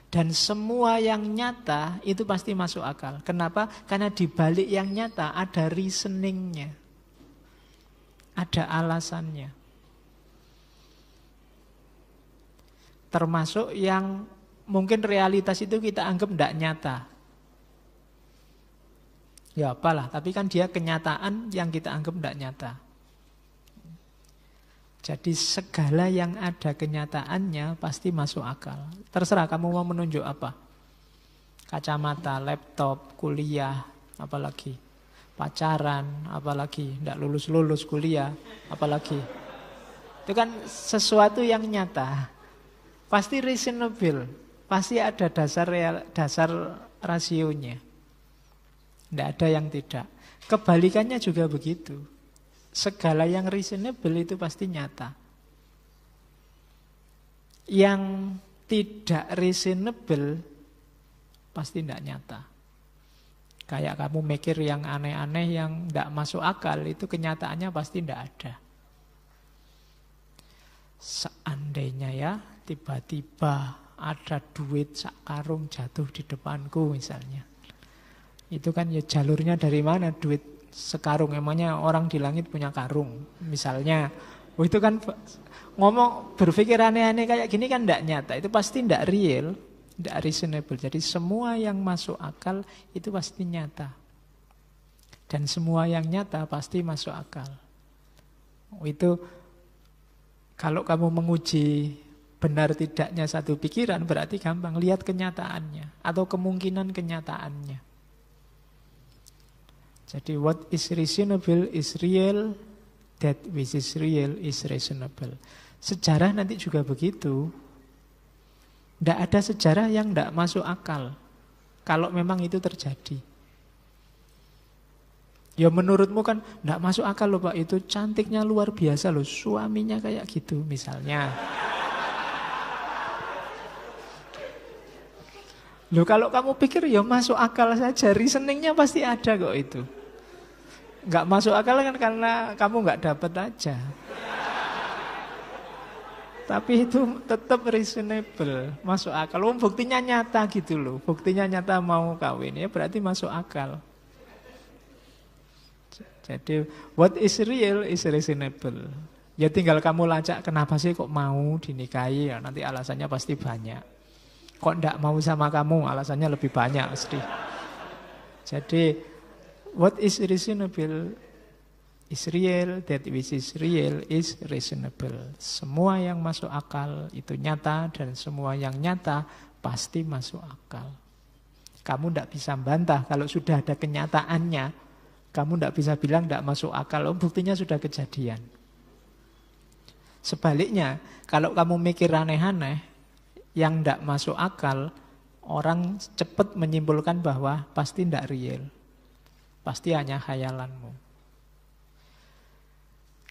Dan semua yang nyata itu pasti masuk akal. Kenapa? Karena di balik yang nyata ada reasoningnya. Ada alasannya. Termasuk yang mungkin realitas itu kita anggap tidak nyata. Ya apalah, tapi kan dia kenyataan yang kita anggap tidak nyata. Jadi segala yang ada kenyataannya pasti masuk akal. Terserah kamu mau menunjuk apa. Kacamata, laptop, kuliah, apalagi pacaran, apalagi tidak lulus-lulus kuliah, apalagi. Itu kan sesuatu yang nyata. Pasti reasonable, pasti ada dasar real, dasar rasionya. Tidak ada yang tidak. Kebalikannya juga begitu segala yang reasonable itu pasti nyata. Yang tidak reasonable pasti tidak nyata. Kayak kamu mikir yang aneh-aneh yang tidak masuk akal itu kenyataannya pasti tidak ada. Seandainya ya tiba-tiba ada duit sak jatuh di depanku misalnya. Itu kan ya jalurnya dari mana duit sekarung emangnya orang di langit punya karung misalnya oh itu kan ngomong berpikir aneh-aneh kayak gini kan tidak nyata itu pasti tidak real tidak reasonable jadi semua yang masuk akal itu pasti nyata dan semua yang nyata pasti masuk akal oh, itu kalau kamu menguji benar tidaknya satu pikiran berarti gampang lihat kenyataannya atau kemungkinan kenyataannya jadi what is reasonable is real, that which is real is reasonable. Sejarah nanti juga begitu. Tidak ada sejarah yang tidak masuk akal. Kalau memang itu terjadi. Ya menurutmu kan tidak masuk akal loh Pak. Itu cantiknya luar biasa loh. Suaminya kayak gitu misalnya. Loh kalau kamu pikir ya masuk akal saja, reasoningnya pasti ada kok itu nggak masuk akal kan karena kamu nggak dapat aja. Tapi itu tetap reasonable, masuk akal. Um buktinya nyata gitu loh. Buktinya nyata mau kawin ya berarti masuk akal. Jadi what is real is reasonable. Ya tinggal kamu lacak kenapa sih kok mau dinikahi ya nanti alasannya pasti banyak. Kok ndak mau sama kamu alasannya lebih banyak pasti. Jadi What is reasonable is real, that which is real is reasonable. Semua yang masuk akal itu nyata dan semua yang nyata pasti masuk akal. Kamu tidak bisa bantah kalau sudah ada kenyataannya. Kamu tidak bisa bilang tidak masuk akal, oh, buktinya sudah kejadian. Sebaliknya, kalau kamu mikir aneh-aneh, yang tidak masuk akal, orang cepat menyimpulkan bahwa pasti tidak real. Pasti hanya khayalanmu.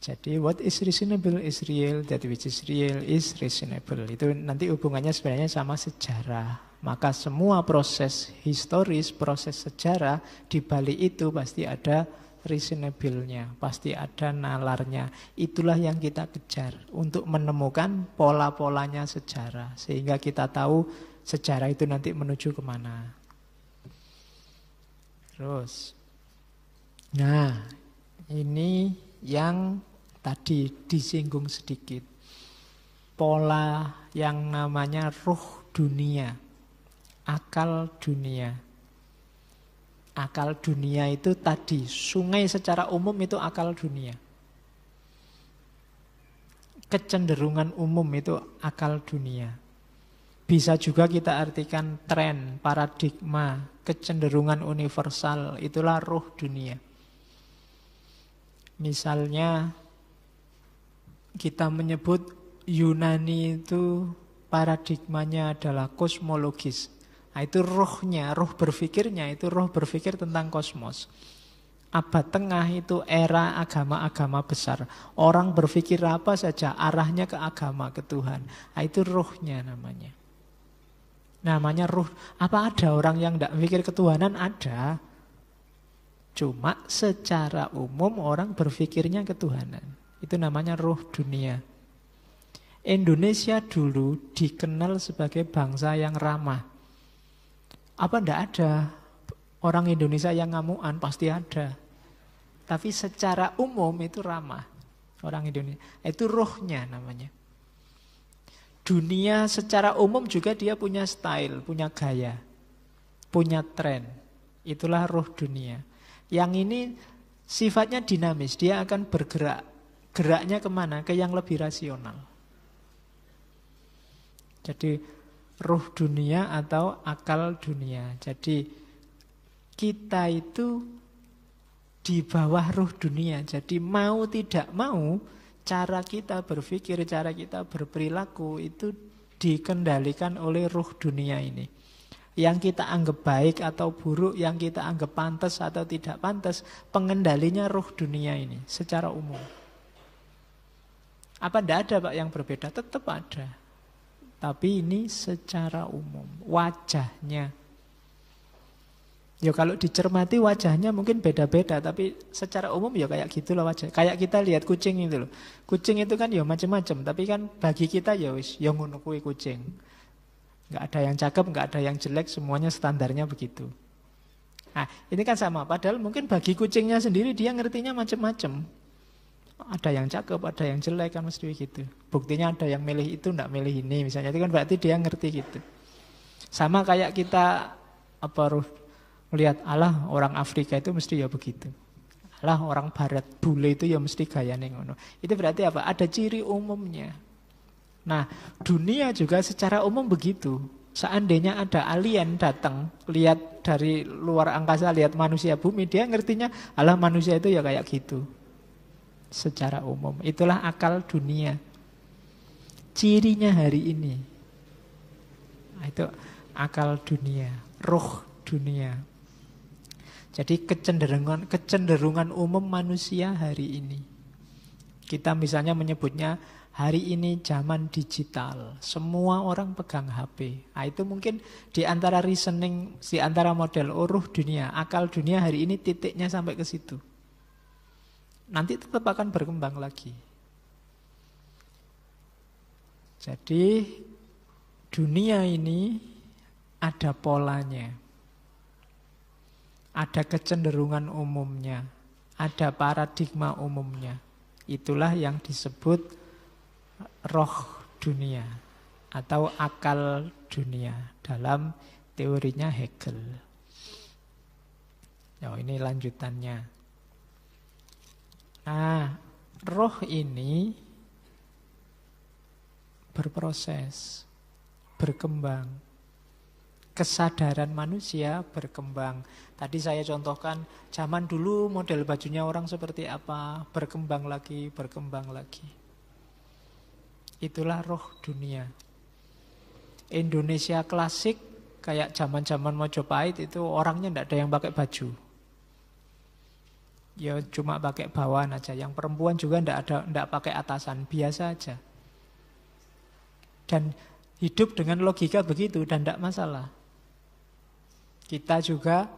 Jadi what is reasonable is real, that which is real is reasonable. Itu nanti hubungannya sebenarnya sama sejarah. Maka semua proses historis, proses sejarah di balik itu pasti ada reasonable-nya, pasti ada nalarnya. Itulah yang kita kejar untuk menemukan pola-polanya sejarah sehingga kita tahu sejarah itu nanti menuju kemana. Terus Nah, ini yang tadi disinggung sedikit. Pola yang namanya ruh dunia, akal dunia. Akal dunia itu tadi, sungai secara umum itu akal dunia. Kecenderungan umum itu akal dunia. Bisa juga kita artikan tren, paradigma, kecenderungan universal, itulah ruh dunia. Misalnya kita menyebut Yunani itu paradigmanya adalah kosmologis. Nah, itu rohnya, roh berpikirnya itu roh berpikir tentang kosmos. Abad tengah itu era agama-agama besar. Orang berpikir apa saja arahnya ke agama, ke Tuhan. Nah, itu rohnya namanya. Namanya roh. Apa ada orang yang tidak mikir ketuhanan? Ada. Cuma secara umum orang berpikirnya ketuhanan. Itu namanya roh dunia. Indonesia dulu dikenal sebagai bangsa yang ramah. Apa ndak ada orang Indonesia yang ngamuan? Pasti ada. Tapi secara umum itu ramah orang Indonesia. Itu rohnya namanya. Dunia secara umum juga dia punya style, punya gaya, punya tren. Itulah roh dunia. Yang ini sifatnya dinamis, dia akan bergerak. Geraknya kemana? Ke yang lebih rasional. Jadi ruh dunia atau akal dunia. Jadi kita itu di bawah ruh dunia. Jadi mau tidak mau cara kita berpikir, cara kita berperilaku itu dikendalikan oleh ruh dunia ini yang kita anggap baik atau buruk, yang kita anggap pantas atau tidak pantas, pengendalinya ruh dunia ini secara umum. Apa tidak ada Pak yang berbeda? Tetap ada. Tapi ini secara umum, wajahnya. Ya kalau dicermati wajahnya mungkin beda-beda, tapi secara umum ya kayak gitulah wajah. Kayak kita lihat kucing itu loh. Kucing itu kan ya macam-macam, tapi kan bagi kita ya wis ya ngono kucing. Nggak ada yang cakep, nggak ada yang jelek, semuanya standarnya begitu. Nah, ini kan sama. Padahal mungkin bagi kucingnya sendiri dia ngertinya macam-macam. Ada yang cakep, ada yang jelek kan mesti gitu. Buktinya ada yang milih itu, nggak milih ini misalnya. Itu kan berarti dia ngerti gitu. Sama kayak kita apa ruh melihat Allah orang Afrika itu mesti ya begitu. Allah orang Barat bule itu ya mesti gaya ngono. Itu berarti apa? Ada ciri umumnya. Nah, dunia juga secara umum begitu. Seandainya ada alien datang, lihat dari luar angkasa, lihat manusia bumi, dia ngertinya, alah manusia itu ya kayak gitu. Secara umum, itulah akal dunia. Cirinya hari ini. Nah, itu akal dunia, roh dunia. Jadi kecenderungan kecenderungan umum manusia hari ini. Kita misalnya menyebutnya Hari ini zaman digital, semua orang pegang HP. Nah, itu mungkin di antara reasoning, di antara model uruh dunia, akal dunia hari ini titiknya sampai ke situ. Nanti tetap akan berkembang lagi. Jadi dunia ini ada polanya. Ada kecenderungan umumnya, ada paradigma umumnya. Itulah yang disebut roh dunia atau akal dunia dalam teorinya Hegel. Oh, ini lanjutannya. Nah, roh ini berproses, berkembang. Kesadaran manusia berkembang. Tadi saya contohkan zaman dulu model bajunya orang seperti apa, berkembang lagi, berkembang lagi. Itulah roh dunia. Indonesia klasik kayak zaman-zaman Majapahit itu orangnya tidak ada yang pakai baju. Ya cuma pakai bawaan aja. Yang perempuan juga tidak ada tidak pakai atasan, biasa aja. Dan hidup dengan logika begitu dan tidak masalah. Kita juga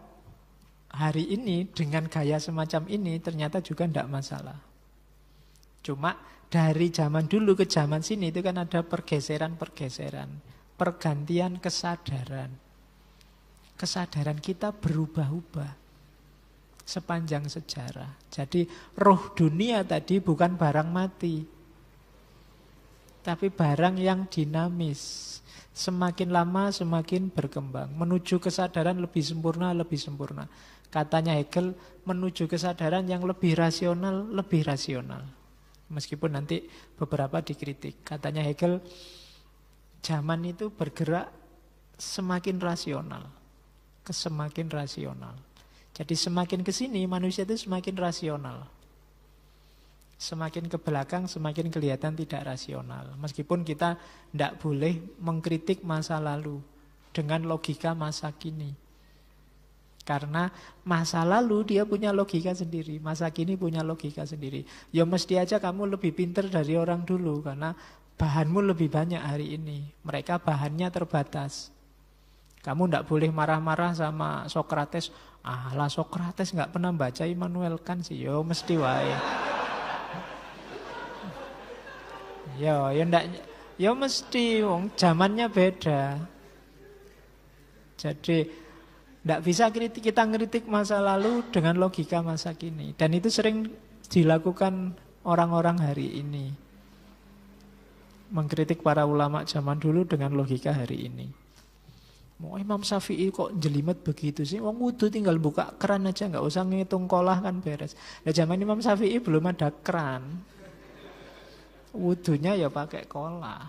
hari ini dengan gaya semacam ini ternyata juga tidak masalah. Cuma dari zaman dulu ke zaman sini itu kan ada pergeseran-pergeseran, pergantian kesadaran. Kesadaran kita berubah-ubah sepanjang sejarah. Jadi roh dunia tadi bukan barang mati. Tapi barang yang dinamis. Semakin lama semakin berkembang. Menuju kesadaran lebih sempurna, lebih sempurna. Katanya Hegel, menuju kesadaran yang lebih rasional, lebih rasional. Meskipun nanti beberapa dikritik. Katanya Hegel, zaman itu bergerak semakin rasional. kesemakin rasional. Jadi semakin ke sini manusia itu semakin rasional. Semakin ke belakang semakin kelihatan tidak rasional. Meskipun kita tidak boleh mengkritik masa lalu dengan logika masa kini. Karena masa lalu dia punya logika sendiri, masa kini punya logika sendiri. Ya mesti aja kamu lebih pinter dari orang dulu karena bahanmu lebih banyak hari ini. Mereka bahannya terbatas. Kamu tidak boleh marah-marah sama Socrates. lah, Socrates nggak pernah baca Immanuel kan sih. Yo ya mesti wae. Yo, ya, yo ya ndak, yo mesti. Wong zamannya beda. Jadi tidak bisa kritik, kita ngeritik masa lalu dengan logika masa kini. Dan itu sering dilakukan orang-orang hari ini. Mengkritik para ulama zaman dulu dengan logika hari ini. Mau oh, Imam Syafi'i kok jelimet begitu sih? Wong wudhu tinggal buka keran aja, nggak usah ngitung kolah kan beres. Nah zaman Imam Syafi'i belum ada keran. Wudhunya ya pakai kolah.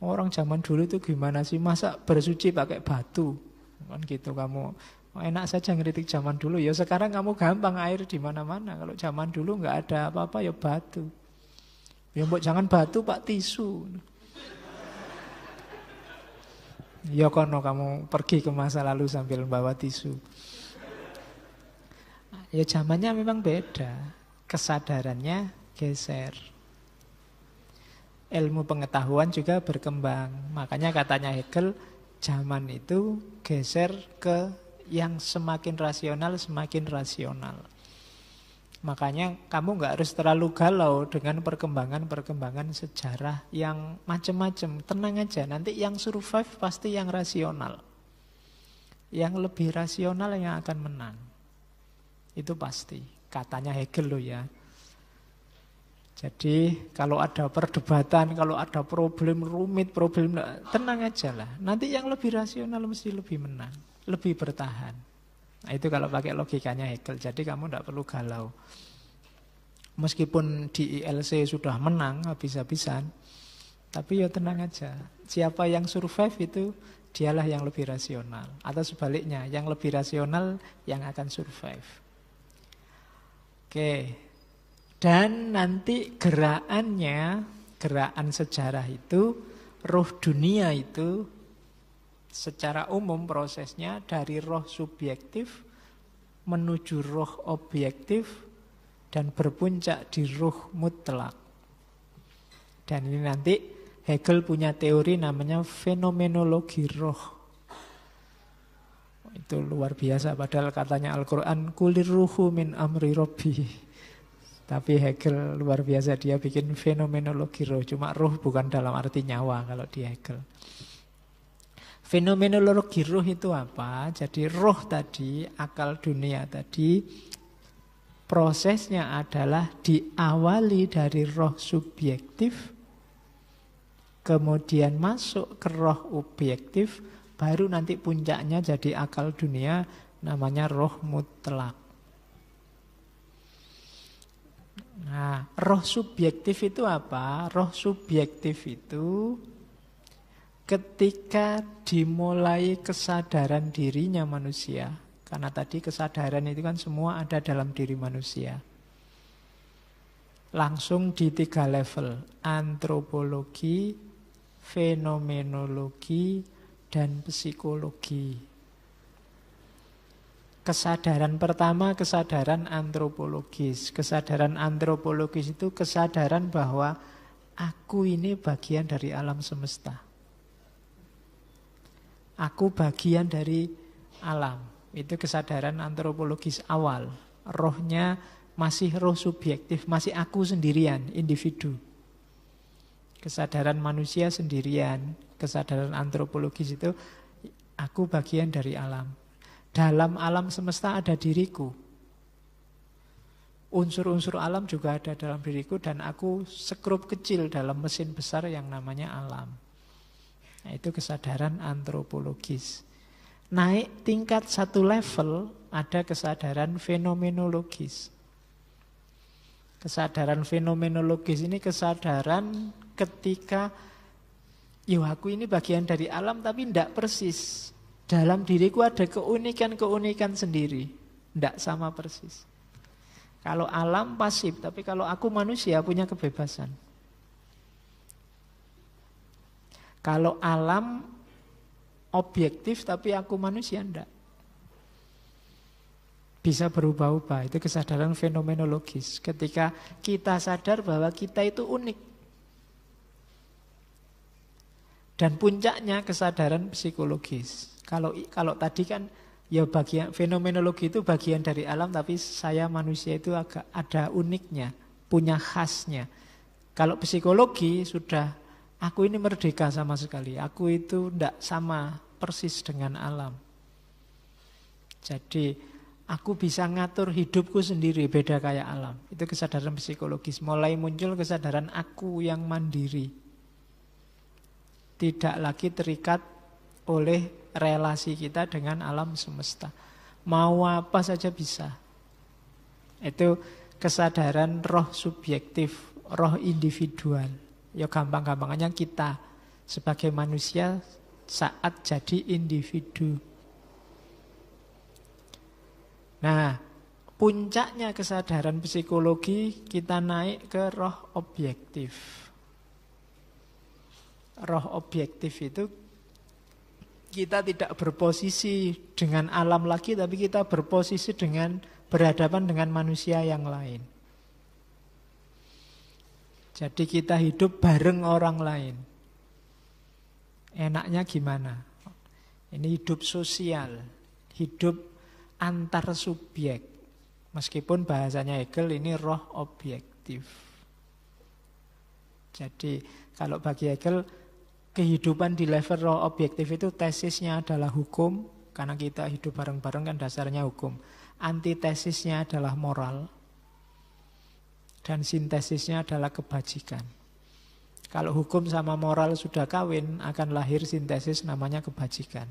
Orang zaman dulu itu gimana sih? Masa bersuci pakai batu? Kan gitu kamu enak saja ngeritik zaman dulu. Ya sekarang kamu gampang air di mana-mana. Kalau zaman dulu nggak ada apa-apa ya batu. Ya mbok jangan batu pak tisu. Ya kono kamu pergi ke masa lalu sambil bawa tisu. Ya zamannya memang beda. Kesadarannya geser ilmu pengetahuan juga berkembang. Makanya katanya Hegel, zaman itu geser ke yang semakin rasional, semakin rasional. Makanya kamu nggak harus terlalu galau dengan perkembangan-perkembangan sejarah yang macam-macam. Tenang aja, nanti yang survive pasti yang rasional. Yang lebih rasional yang akan menang. Itu pasti. Katanya Hegel loh ya, jadi kalau ada perdebatan, kalau ada problem rumit, problem tenang aja lah. Nanti yang lebih rasional mesti lebih menang, lebih bertahan. Nah, itu kalau pakai logikanya Hegel. Jadi kamu tidak perlu galau. Meskipun di ILC sudah menang habis-habisan, tapi ya tenang aja. Siapa yang survive itu dialah yang lebih rasional. Atau sebaliknya, yang lebih rasional yang akan survive. Oke, dan nanti gerakannya, gerakan sejarah itu, roh dunia itu secara umum prosesnya dari roh subjektif menuju roh objektif dan berpuncak di roh mutlak. Dan ini nanti Hegel punya teori namanya fenomenologi roh itu luar biasa padahal katanya Al-Qur'an kulir ruhu min amri robi. Tapi Hegel luar biasa dia bikin fenomenologi roh. Cuma roh bukan dalam arti nyawa kalau di Hegel. Fenomenologi roh itu apa? Jadi roh tadi, akal dunia tadi, prosesnya adalah diawali dari roh subjektif, kemudian masuk ke roh objektif, baru nanti puncaknya jadi akal dunia namanya roh mutlak. Nah, roh subjektif itu apa? Roh subjektif itu ketika dimulai kesadaran dirinya manusia. Karena tadi kesadaran itu kan semua ada dalam diri manusia. Langsung di tiga level, antropologi, fenomenologi, dan psikologi. Kesadaran pertama kesadaran antropologis. Kesadaran antropologis itu kesadaran bahwa aku ini bagian dari alam semesta. Aku bagian dari alam. Itu kesadaran antropologis awal. Rohnya masih roh subjektif, masih aku sendirian, individu. Kesadaran manusia sendirian, kesadaran antropologis itu aku bagian dari alam. Dalam alam semesta ada diriku. Unsur-unsur alam juga ada dalam diriku dan aku sekrup kecil dalam mesin besar yang namanya alam. Nah, itu kesadaran antropologis. Naik tingkat satu level ada kesadaran fenomenologis. Kesadaran fenomenologis ini kesadaran ketika "Iwaku ini bagian dari alam tapi tidak persis. Dalam diriku ada keunikan-keunikan sendiri. Tidak sama persis. Kalau alam pasif, tapi kalau aku manusia punya kebebasan. Kalau alam objektif, tapi aku manusia tidak Bisa berubah-ubah, itu kesadaran fenomenologis. Ketika kita sadar bahwa kita itu unik. Dan puncaknya kesadaran psikologis. Kalau kalau tadi kan ya bagian fenomenologi itu bagian dari alam tapi saya manusia itu agak ada uniknya, punya khasnya. Kalau psikologi sudah aku ini merdeka sama sekali. Aku itu tidak sama persis dengan alam. Jadi aku bisa ngatur hidupku sendiri beda kayak alam. Itu kesadaran psikologis. Mulai muncul kesadaran aku yang mandiri. Tidak lagi terikat oleh relasi kita dengan alam semesta. Mau apa saja bisa. Itu kesadaran roh subjektif, roh individual. Ya gampang gampangnya kita sebagai manusia saat jadi individu. Nah, puncaknya kesadaran psikologi kita naik ke roh objektif. Roh objektif itu kita tidak berposisi dengan alam lagi, tapi kita berposisi dengan berhadapan dengan manusia yang lain. Jadi kita hidup bareng orang lain. Enaknya gimana? Ini hidup sosial, hidup antar subjek. Meskipun bahasanya Hegel ini roh objektif. Jadi kalau bagi Hegel kehidupan di level roh objektif itu tesisnya adalah hukum, karena kita hidup bareng-bareng kan dasarnya hukum. Antitesisnya adalah moral. Dan sintesisnya adalah kebajikan. Kalau hukum sama moral sudah kawin, akan lahir sintesis namanya kebajikan.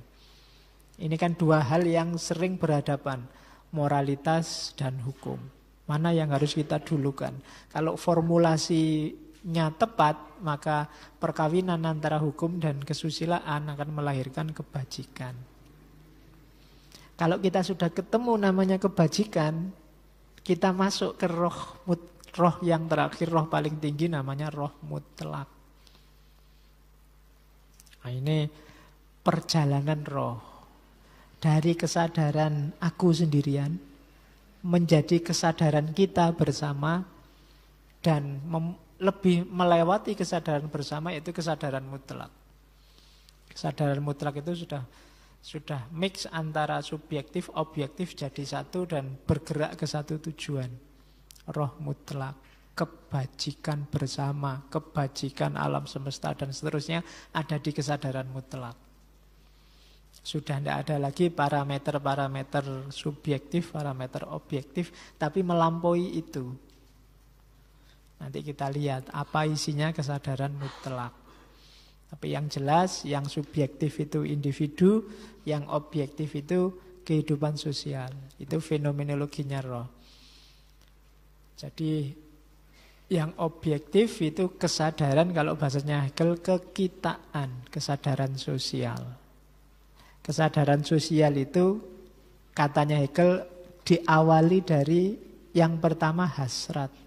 Ini kan dua hal yang sering berhadapan, moralitas dan hukum. Mana yang harus kita dulukan? Kalau formulasi nyata tepat, maka perkawinan antara hukum dan kesusilaan akan melahirkan kebajikan. Kalau kita sudah ketemu namanya kebajikan, kita masuk ke roh mut, roh yang terakhir, roh paling tinggi namanya roh mutlak. Nah, ini perjalanan roh dari kesadaran aku sendirian menjadi kesadaran kita bersama dan lebih melewati kesadaran bersama yaitu kesadaran mutlak. Kesadaran mutlak itu sudah sudah mix antara subjektif objektif jadi satu dan bergerak ke satu tujuan. Roh mutlak, kebajikan bersama, kebajikan alam semesta dan seterusnya ada di kesadaran mutlak. Sudah tidak ada lagi parameter-parameter subjektif, parameter objektif, tapi melampaui itu Nanti kita lihat apa isinya kesadaran mutlak. Tapi yang jelas, yang subjektif itu individu, yang objektif itu kehidupan sosial. Itu fenomenologinya roh. Jadi yang objektif itu kesadaran kalau bahasanya Hegel kekitaan, kesadaran sosial. Kesadaran sosial itu katanya Hegel diawali dari yang pertama hasrat.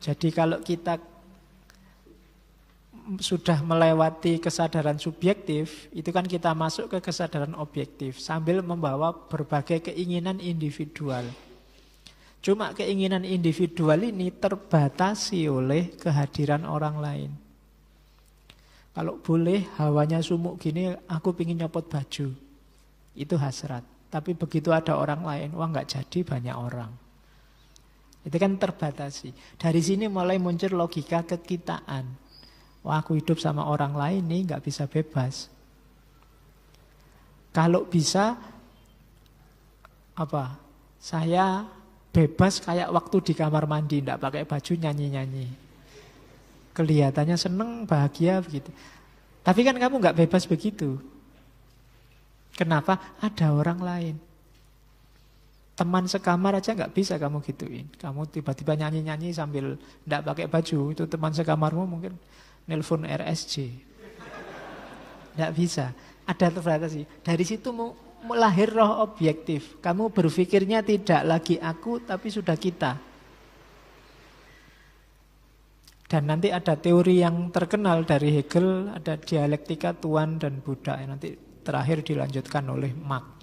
Jadi kalau kita sudah melewati kesadaran subjektif, itu kan kita masuk ke kesadaran objektif sambil membawa berbagai keinginan individual. Cuma keinginan individual ini terbatasi oleh kehadiran orang lain. Kalau boleh hawanya sumuk gini, aku pingin nyopot baju. Itu hasrat. Tapi begitu ada orang lain, wah nggak jadi banyak orang. Itu kan terbatasi. Dari sini mulai muncul logika kekitaan. Wah, aku hidup sama orang lain nih, nggak bisa bebas. Kalau bisa, apa? Saya bebas kayak waktu di kamar mandi, nggak pakai baju nyanyi-nyanyi. Kelihatannya seneng, bahagia begitu. Tapi kan kamu nggak bebas begitu. Kenapa? Ada orang lain teman sekamar aja nggak bisa kamu gituin. Kamu tiba-tiba nyanyi-nyanyi sambil nggak pakai baju, itu teman sekamarmu mungkin nelpon RSJ. Nggak bisa. Ada sih Dari situ mau melahir roh objektif. Kamu berpikirnya tidak lagi aku, tapi sudah kita. Dan nanti ada teori yang terkenal dari Hegel, ada dialektika tuan dan yang Nanti terakhir dilanjutkan oleh Marx.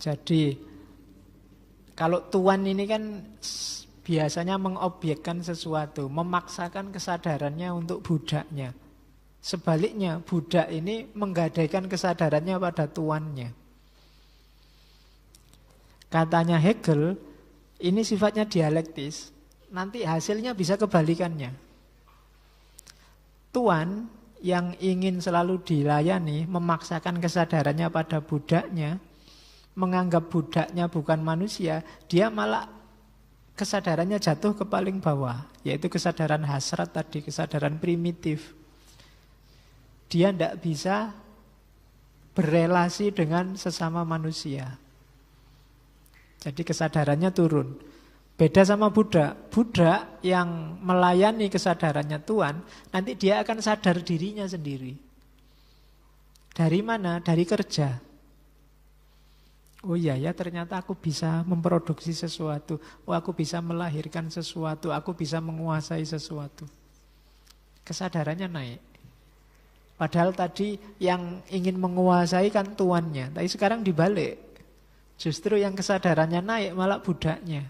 Jadi kalau tuan ini kan biasanya mengobjekkan sesuatu, memaksakan kesadarannya untuk budaknya. Sebaliknya, budak ini menggadaikan kesadarannya pada tuannya. Katanya Hegel, ini sifatnya dialektis. Nanti hasilnya bisa kebalikannya. Tuan yang ingin selalu dilayani, memaksakan kesadarannya pada budaknya, menganggap budaknya bukan manusia, dia malah kesadarannya jatuh ke paling bawah, yaitu kesadaran hasrat tadi, kesadaran primitif. Dia tidak bisa berelasi dengan sesama manusia. Jadi kesadarannya turun. Beda sama budak. Budak yang melayani kesadarannya Tuhan, nanti dia akan sadar dirinya sendiri. Dari mana? Dari kerja. Oh iya ya ternyata aku bisa memproduksi sesuatu. Oh aku bisa melahirkan sesuatu. Aku bisa menguasai sesuatu. Kesadarannya naik. Padahal tadi yang ingin menguasai kan tuannya. Tapi sekarang dibalik. Justru yang kesadarannya naik malah budaknya.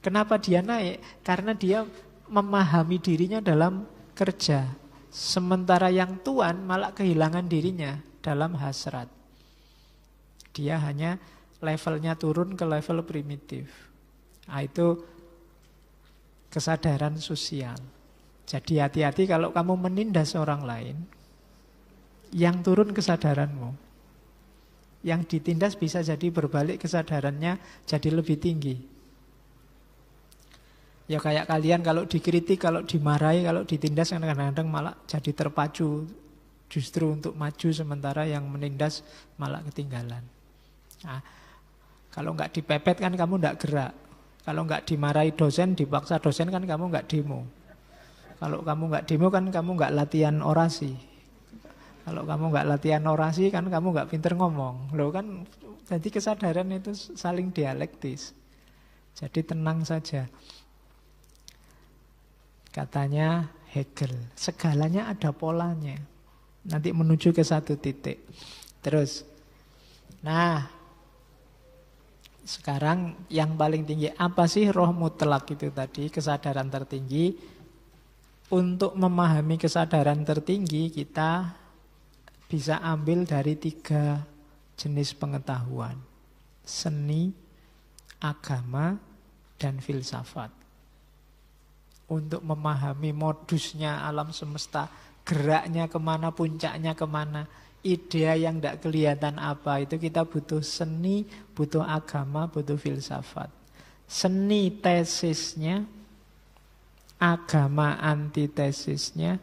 Kenapa dia naik? Karena dia memahami dirinya dalam kerja. Sementara yang tuan malah kehilangan dirinya dalam hasrat. Dia hanya levelnya turun ke level primitif. Nah, itu kesadaran sosial. Jadi hati-hati kalau kamu menindas orang lain, yang turun kesadaranmu. Yang ditindas bisa jadi berbalik kesadarannya jadi lebih tinggi. Ya kayak kalian kalau dikritik, kalau dimarahi, kalau ditindas kadang-kadang malah jadi terpacu justru untuk maju sementara yang menindas malah ketinggalan. Nah, kalau nggak dipepet kan kamu nggak gerak. Kalau nggak dimarahi dosen, dipaksa dosen kan kamu nggak demo. Kalau kamu nggak demo kan kamu nggak latihan orasi. Kalau kamu nggak latihan orasi kan kamu nggak pinter ngomong. Loh kan jadi kesadaran itu saling dialektis. Jadi tenang saja. Katanya Hegel, segalanya ada polanya. Nanti menuju ke satu titik. Terus, nah sekarang yang paling tinggi apa sih roh mutlak itu tadi kesadaran tertinggi? Untuk memahami kesadaran tertinggi kita bisa ambil dari tiga jenis pengetahuan. Seni, agama, dan filsafat. Untuk memahami modusnya alam semesta, geraknya kemana, puncaknya kemana ide yang tidak kelihatan apa itu kita butuh seni, butuh agama, butuh filsafat. Seni tesisnya, agama antitesisnya,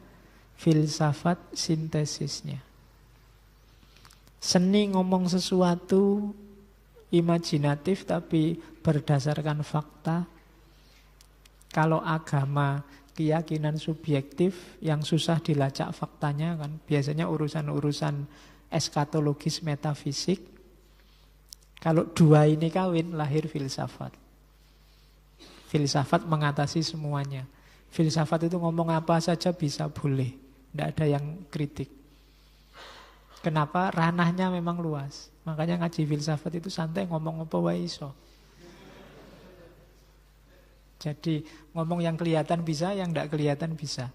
filsafat sintesisnya. Seni ngomong sesuatu imajinatif tapi berdasarkan fakta. Kalau agama keyakinan subjektif yang susah dilacak faktanya kan biasanya urusan-urusan eskatologis metafisik kalau dua ini kawin lahir filsafat filsafat mengatasi semuanya filsafat itu ngomong apa saja bisa boleh tidak ada yang kritik kenapa ranahnya memang luas makanya ngaji filsafat itu santai ngomong apa iso jadi ngomong yang kelihatan bisa, yang tidak kelihatan bisa.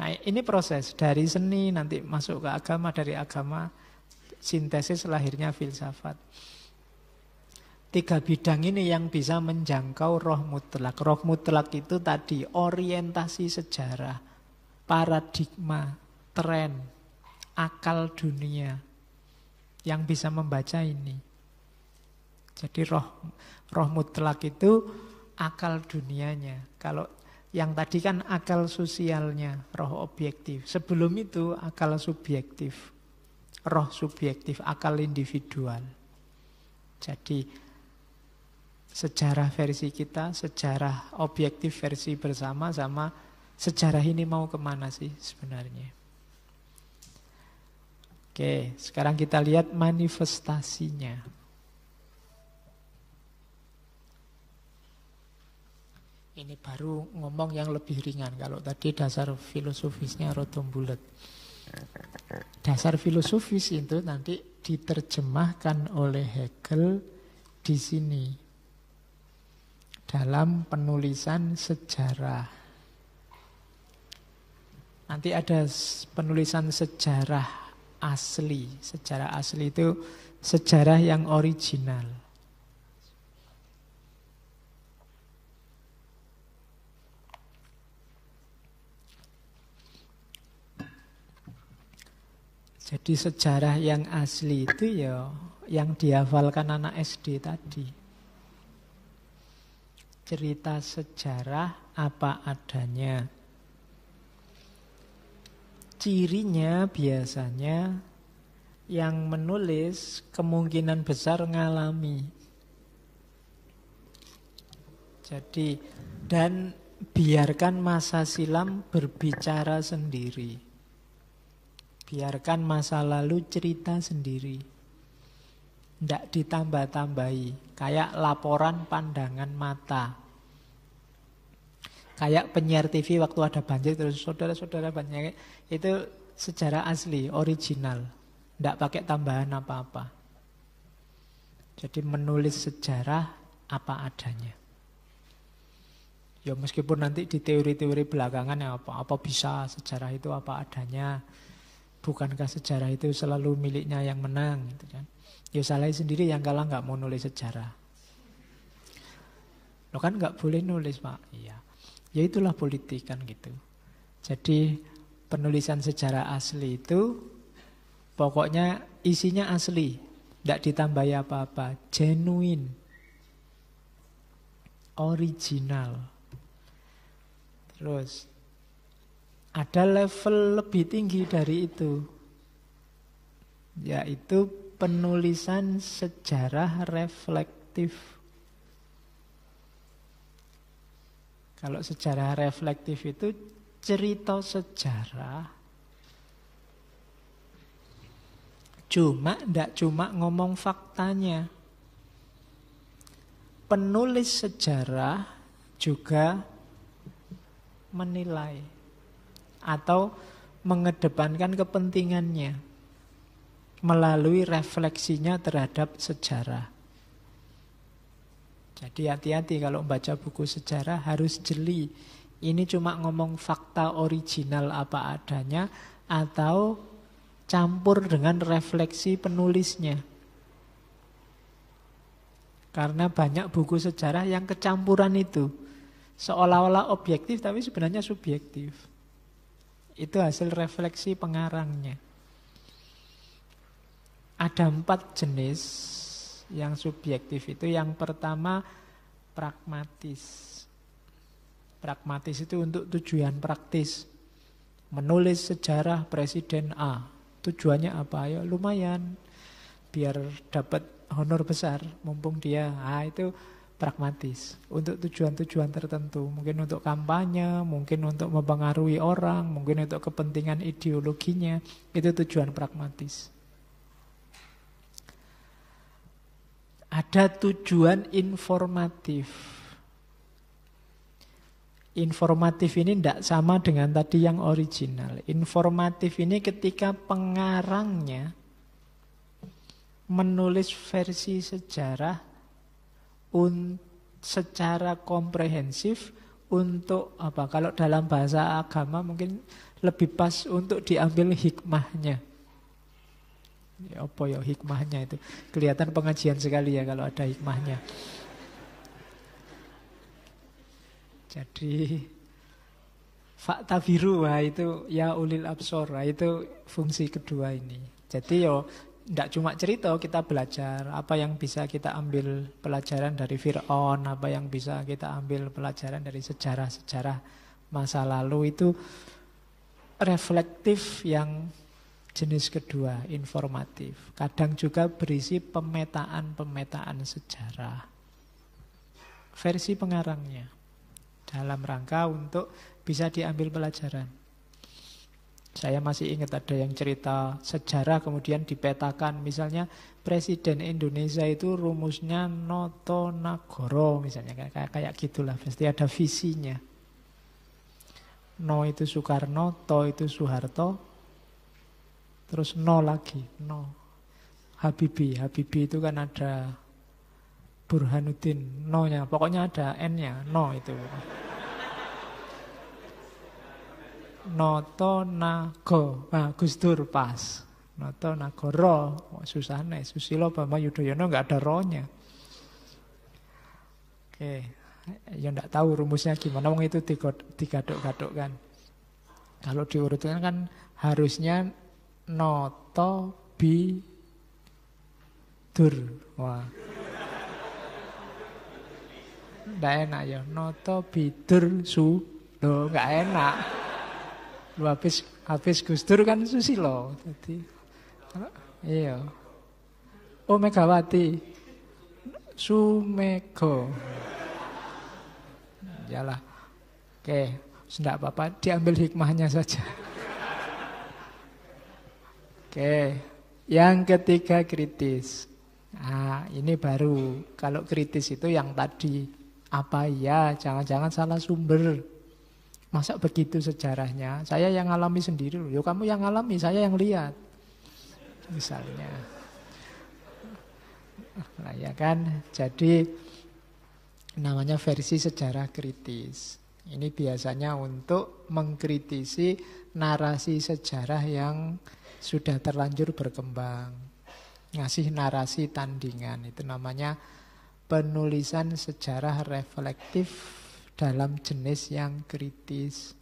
Nah ini proses dari seni nanti masuk ke agama, dari agama sintesis lahirnya filsafat. Tiga bidang ini yang bisa menjangkau roh mutlak. Roh mutlak itu tadi orientasi sejarah, paradigma, tren, akal dunia yang bisa membaca ini. Jadi roh roh mutlak itu akal dunianya. Kalau yang tadi kan akal sosialnya, roh objektif. Sebelum itu akal subjektif, roh subjektif, akal individual. Jadi sejarah versi kita, sejarah objektif versi bersama sama sejarah ini mau kemana sih sebenarnya. Oke, sekarang kita lihat manifestasinya. Ini baru ngomong yang lebih ringan. Kalau tadi dasar filosofisnya rotom bulat. Dasar filosofis itu nanti diterjemahkan oleh Hegel di sini dalam penulisan sejarah. Nanti ada penulisan sejarah asli. Sejarah asli itu sejarah yang original. Jadi sejarah yang asli itu ya yang dihafalkan anak SD tadi. Cerita sejarah apa adanya. Cirinya biasanya yang menulis kemungkinan besar ngalami. Jadi dan biarkan masa silam berbicara sendiri. Biarkan masa lalu cerita sendiri. Tidak ditambah-tambahi. Kayak laporan pandangan mata. Kayak penyiar TV waktu ada banjir terus saudara-saudara banyak. Itu sejarah asli, original. Tidak pakai tambahan apa-apa. Jadi menulis sejarah apa adanya. Ya meskipun nanti di teori-teori belakangan ya apa, apa bisa sejarah itu apa adanya bukankah sejarah itu selalu miliknya yang menang gitu kan ya salah sendiri yang kalah nggak mau nulis sejarah lo kan nggak boleh nulis pak iya ya itulah politik kan gitu jadi penulisan sejarah asli itu pokoknya isinya asli tidak ditambahi apa-apa genuine original terus ada level lebih tinggi dari itu, yaitu penulisan sejarah reflektif. Kalau sejarah reflektif itu cerita sejarah Cuma tidak cuma ngomong faktanya Penulis sejarah juga menilai atau mengedepankan kepentingannya melalui refleksinya terhadap sejarah. Jadi hati-hati kalau membaca buku sejarah harus jeli. Ini cuma ngomong fakta original apa adanya atau campur dengan refleksi penulisnya. Karena banyak buku sejarah yang kecampuran itu. Seolah-olah objektif tapi sebenarnya subjektif. Itu hasil refleksi pengarangnya. Ada empat jenis yang subjektif itu. Yang pertama pragmatis. Pragmatis itu untuk tujuan praktis. Menulis sejarah Presiden A. Tujuannya apa? Ya lumayan. Biar dapat honor besar. Mumpung dia. Nah itu pragmatis untuk tujuan-tujuan tertentu, mungkin untuk kampanye, mungkin untuk mempengaruhi orang, mungkin untuk kepentingan ideologinya, itu tujuan pragmatis. Ada tujuan informatif. Informatif ini tidak sama dengan tadi yang original. Informatif ini ketika pengarangnya menulis versi sejarah un, secara komprehensif untuk apa? Kalau dalam bahasa agama mungkin lebih pas untuk diambil hikmahnya. Ya, apa ya hikmahnya itu? Kelihatan pengajian sekali ya kalau ada hikmahnya. Jadi fakta biru itu ya ulil absor itu fungsi kedua ini. Jadi yo tidak cuma cerita, kita belajar apa yang bisa kita ambil pelajaran dari Fir'aun, apa yang bisa kita ambil pelajaran dari sejarah-sejarah masa lalu itu reflektif yang jenis kedua, informatif. Kadang juga berisi pemetaan-pemetaan sejarah. Versi pengarangnya dalam rangka untuk bisa diambil pelajaran. Saya masih ingat ada yang cerita sejarah kemudian dipetakan misalnya presiden Indonesia itu rumusnya Noto Nagoro misalnya kayak kayak gitulah pasti ada visinya. No itu Soekarno, To itu Soeharto, terus No lagi, No. Habibi, Habibi itu kan ada Burhanuddin, No-nya, pokoknya ada N-nya, No itu noto nago. Nah, tur pas. Noto nago ro. Oh, nih Susilo Bama Yudhoyono nggak ada ronya. Oke. Ya nggak tahu rumusnya gimana. Wong itu digaduk-gaduk kan. Kalau diurutkan kan harusnya noto bi dur. Wah. ndak enak ya. Noto bidur su. Loh, nggak enak. Lu habis habis gusdur kan Susilo. Jadi iya. Oh Megawati. Sumego. Oke, tidak apa-apa, diambil hikmahnya saja. Oke, yang ketiga kritis. Nah, ini baru kalau kritis itu yang tadi apa ya, jangan-jangan salah sumber. Masa begitu sejarahnya? Saya yang alami sendiri Yo kamu yang alami, saya yang lihat. Misalnya. Nah, ya kan? Jadi namanya versi sejarah kritis. Ini biasanya untuk mengkritisi narasi sejarah yang sudah terlanjur berkembang. Ngasih narasi tandingan itu namanya penulisan sejarah reflektif dalam jenis yang kritis.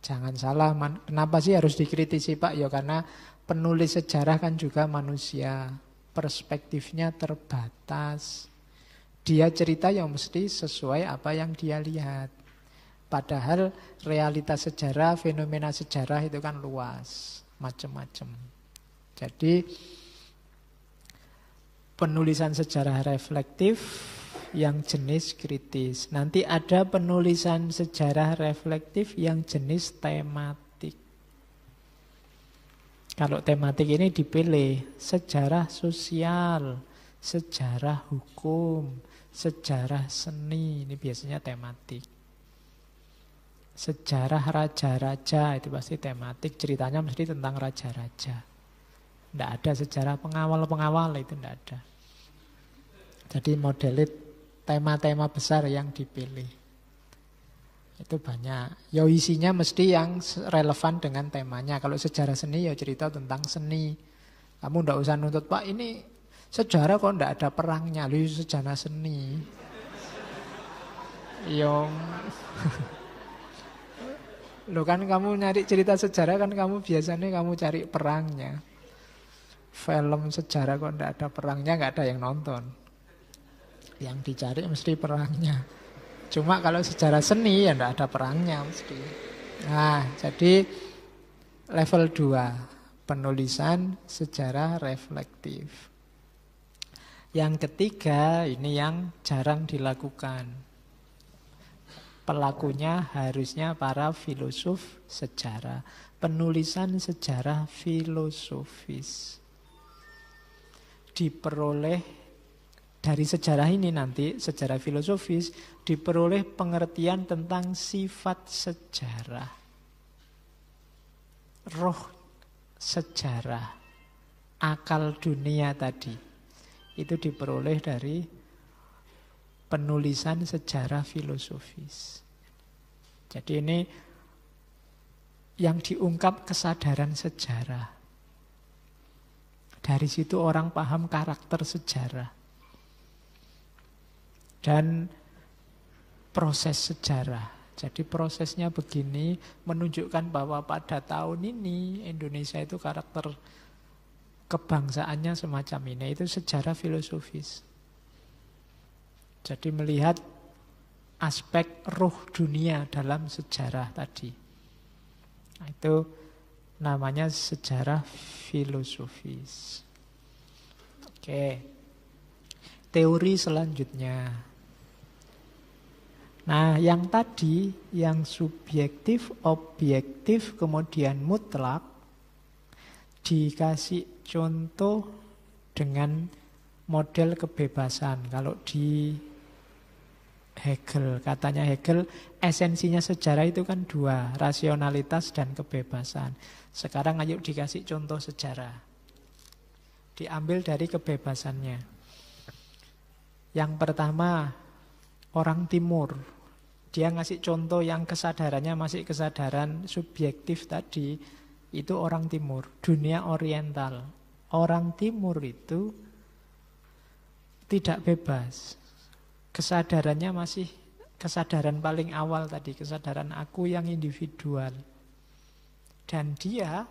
Jangan salah, man, kenapa sih harus dikritisi Pak? Ya karena penulis sejarah kan juga manusia, perspektifnya terbatas. Dia cerita yang mesti sesuai apa yang dia lihat. Padahal realitas sejarah, fenomena sejarah itu kan luas, macam-macam. Jadi penulisan sejarah reflektif yang jenis kritis. Nanti ada penulisan sejarah reflektif yang jenis tematik. Kalau tematik ini dipilih sejarah sosial, sejarah hukum, sejarah seni, ini biasanya tematik. Sejarah raja-raja itu pasti tematik, ceritanya mesti tentang raja-raja. Tidak ada sejarah pengawal-pengawal itu tidak ada. Jadi modelit tema-tema besar yang dipilih. Itu banyak. Ya isinya mesti yang relevan dengan temanya. Kalau sejarah seni ya cerita tentang seni. Kamu ndak usah nuntut, Pak ini sejarah kok ndak ada perangnya. Lu sejarah seni. Yong. Ya. Lo kan kamu nyari cerita sejarah kan kamu biasanya kamu cari perangnya. Film sejarah kok ndak ada perangnya nggak ada yang nonton. Yang dicari mesti perangnya. Cuma kalau sejarah seni ya tidak ada perangnya mesti. Nah, jadi level 2 penulisan sejarah reflektif. Yang ketiga ini yang jarang dilakukan. Pelakunya harusnya para filosof sejarah, penulisan sejarah filosofis diperoleh dari sejarah ini nanti, sejarah filosofis, diperoleh pengertian tentang sifat sejarah. Roh sejarah, akal dunia tadi, itu diperoleh dari penulisan sejarah filosofis. Jadi ini yang diungkap kesadaran sejarah. Dari situ orang paham karakter sejarah dan proses sejarah. Jadi prosesnya begini menunjukkan bahwa pada tahun ini Indonesia itu karakter kebangsaannya semacam ini. Itu sejarah filosofis. Jadi melihat aspek ruh dunia dalam sejarah tadi. Nah, itu namanya sejarah filosofis. Oke. Teori selanjutnya Nah, yang tadi, yang subjektif, objektif, kemudian mutlak, dikasih contoh dengan model kebebasan. Kalau di Hegel, katanya Hegel, esensinya sejarah itu kan dua, rasionalitas dan kebebasan. Sekarang ayo dikasih contoh sejarah. Diambil dari kebebasannya. Yang pertama, orang timur dia ngasih contoh yang kesadarannya masih kesadaran subjektif tadi itu orang timur, dunia oriental. Orang timur itu tidak bebas. Kesadarannya masih kesadaran paling awal tadi, kesadaran aku yang individual. Dan dia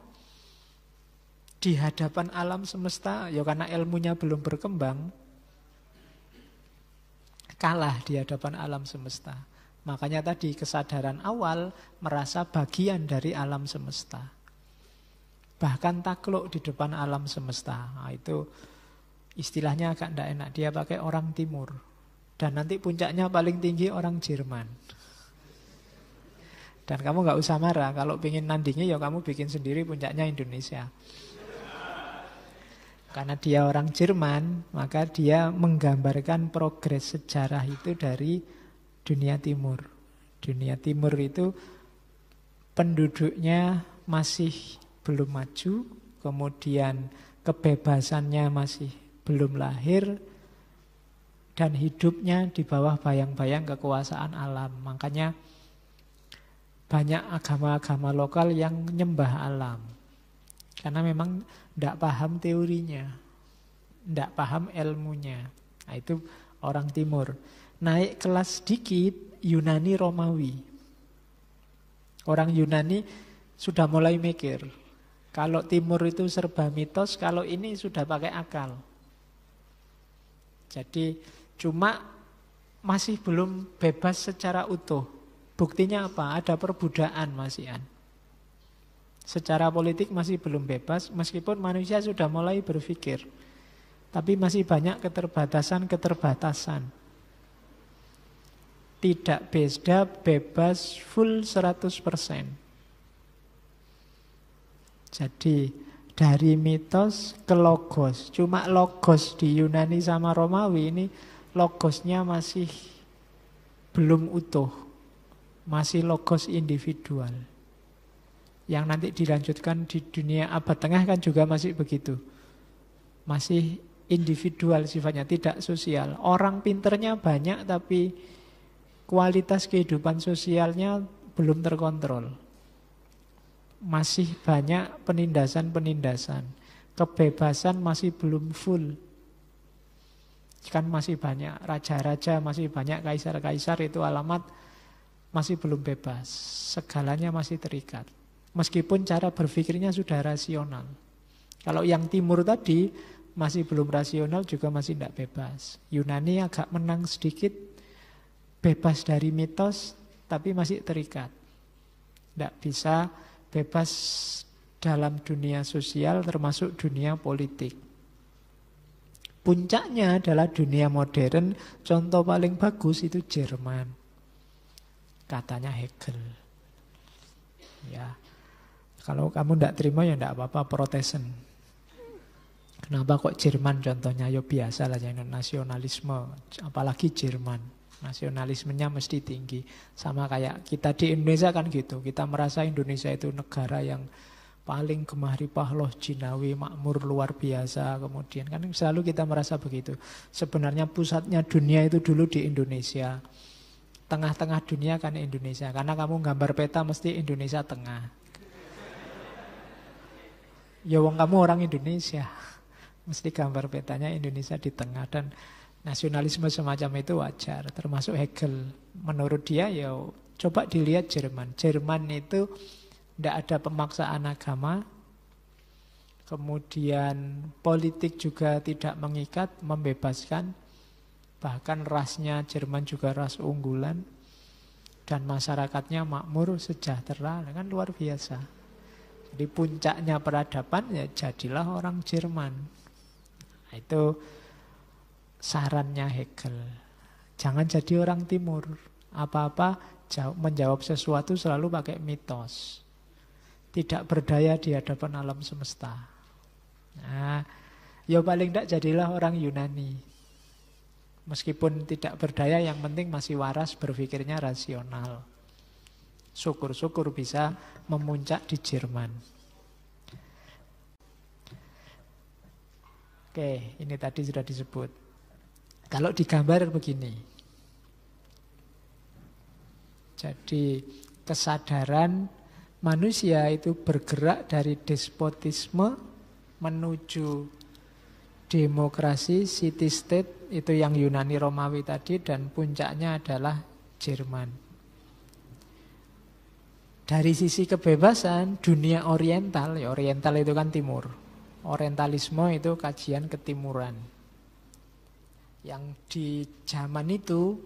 di hadapan alam semesta, ya karena ilmunya belum berkembang, kalah di hadapan alam semesta. Makanya tadi kesadaran awal merasa bagian dari alam semesta. Bahkan takluk di depan alam semesta. Nah, itu istilahnya agak tidak enak. Dia pakai orang timur. Dan nanti puncaknya paling tinggi orang Jerman. Dan kamu nggak usah marah. Kalau pingin nandingnya ya kamu bikin sendiri puncaknya Indonesia. Karena dia orang Jerman, maka dia menggambarkan progres sejarah itu dari dunia timur. Dunia timur itu penduduknya masih belum maju, kemudian kebebasannya masih belum lahir, dan hidupnya di bawah bayang-bayang kekuasaan alam. Makanya banyak agama-agama lokal yang nyembah alam. Karena memang tidak paham teorinya, tidak paham ilmunya. Nah, itu orang timur. Naik kelas sedikit Yunani Romawi. Orang Yunani sudah mulai mikir. Kalau timur itu serba mitos, kalau ini sudah pakai akal. Jadi cuma masih belum bebas secara utuh. Buktinya apa? Ada perbudaan masih an. Secara politik masih belum bebas meskipun manusia sudah mulai berpikir. Tapi masih banyak keterbatasan-keterbatasan. Tidak beda, bebas, full 100%. Jadi dari mitos ke logos. Cuma logos di Yunani sama Romawi ini logosnya masih belum utuh. Masih logos individual. Yang nanti dilanjutkan di dunia abad tengah kan juga masih begitu. Masih individual sifatnya, tidak sosial. Orang pinternya banyak tapi kualitas kehidupan sosialnya belum terkontrol. Masih banyak penindasan-penindasan. Kebebasan masih belum full. Kan masih banyak raja-raja, masih banyak kaisar-kaisar itu alamat masih belum bebas. Segalanya masih terikat. Meskipun cara berpikirnya sudah rasional. Kalau yang timur tadi masih belum rasional juga masih tidak bebas. Yunani agak menang sedikit bebas dari mitos tapi masih terikat. Tidak bisa bebas dalam dunia sosial termasuk dunia politik. Puncaknya adalah dunia modern, contoh paling bagus itu Jerman. Katanya Hegel. Ya. Kalau kamu tidak terima ya tidak apa-apa, protesen. Kenapa kok Jerman contohnya? Ya biasa lah, nasionalisme, apalagi Jerman. Nasionalismenya mesti tinggi. Sama kayak kita di Indonesia kan gitu. Kita merasa Indonesia itu negara yang paling gemari pahloh jinawi makmur luar biasa kemudian kan selalu kita merasa begitu sebenarnya pusatnya dunia itu dulu di Indonesia tengah-tengah dunia kan Indonesia karena kamu gambar peta mesti Indonesia tengah ya wong kamu orang Indonesia mesti gambar petanya Indonesia di tengah dan Nasionalisme semacam itu wajar, termasuk Hegel. Menurut dia ya coba dilihat Jerman. Jerman itu tidak ada pemaksaan agama, kemudian politik juga tidak mengikat, membebaskan, bahkan rasnya Jerman juga ras unggulan, dan masyarakatnya makmur, sejahtera, dengan luar biasa. Jadi puncaknya peradaban ya jadilah orang Jerman. Nah, itu sarannya Hegel. Jangan jadi orang timur. Apa-apa menjawab sesuatu selalu pakai mitos. Tidak berdaya di hadapan alam semesta. Nah, ya paling tidak jadilah orang Yunani. Meskipun tidak berdaya, yang penting masih waras berpikirnya rasional. Syukur-syukur bisa memuncak di Jerman. Oke, ini tadi sudah disebut. Kalau digambar begini. Jadi kesadaran manusia itu bergerak dari despotisme menuju demokrasi, city state, itu yang Yunani Romawi tadi, dan puncaknya adalah Jerman. Dari sisi kebebasan, dunia oriental, ya oriental itu kan timur. Orientalisme itu kajian ketimuran. Yang di zaman itu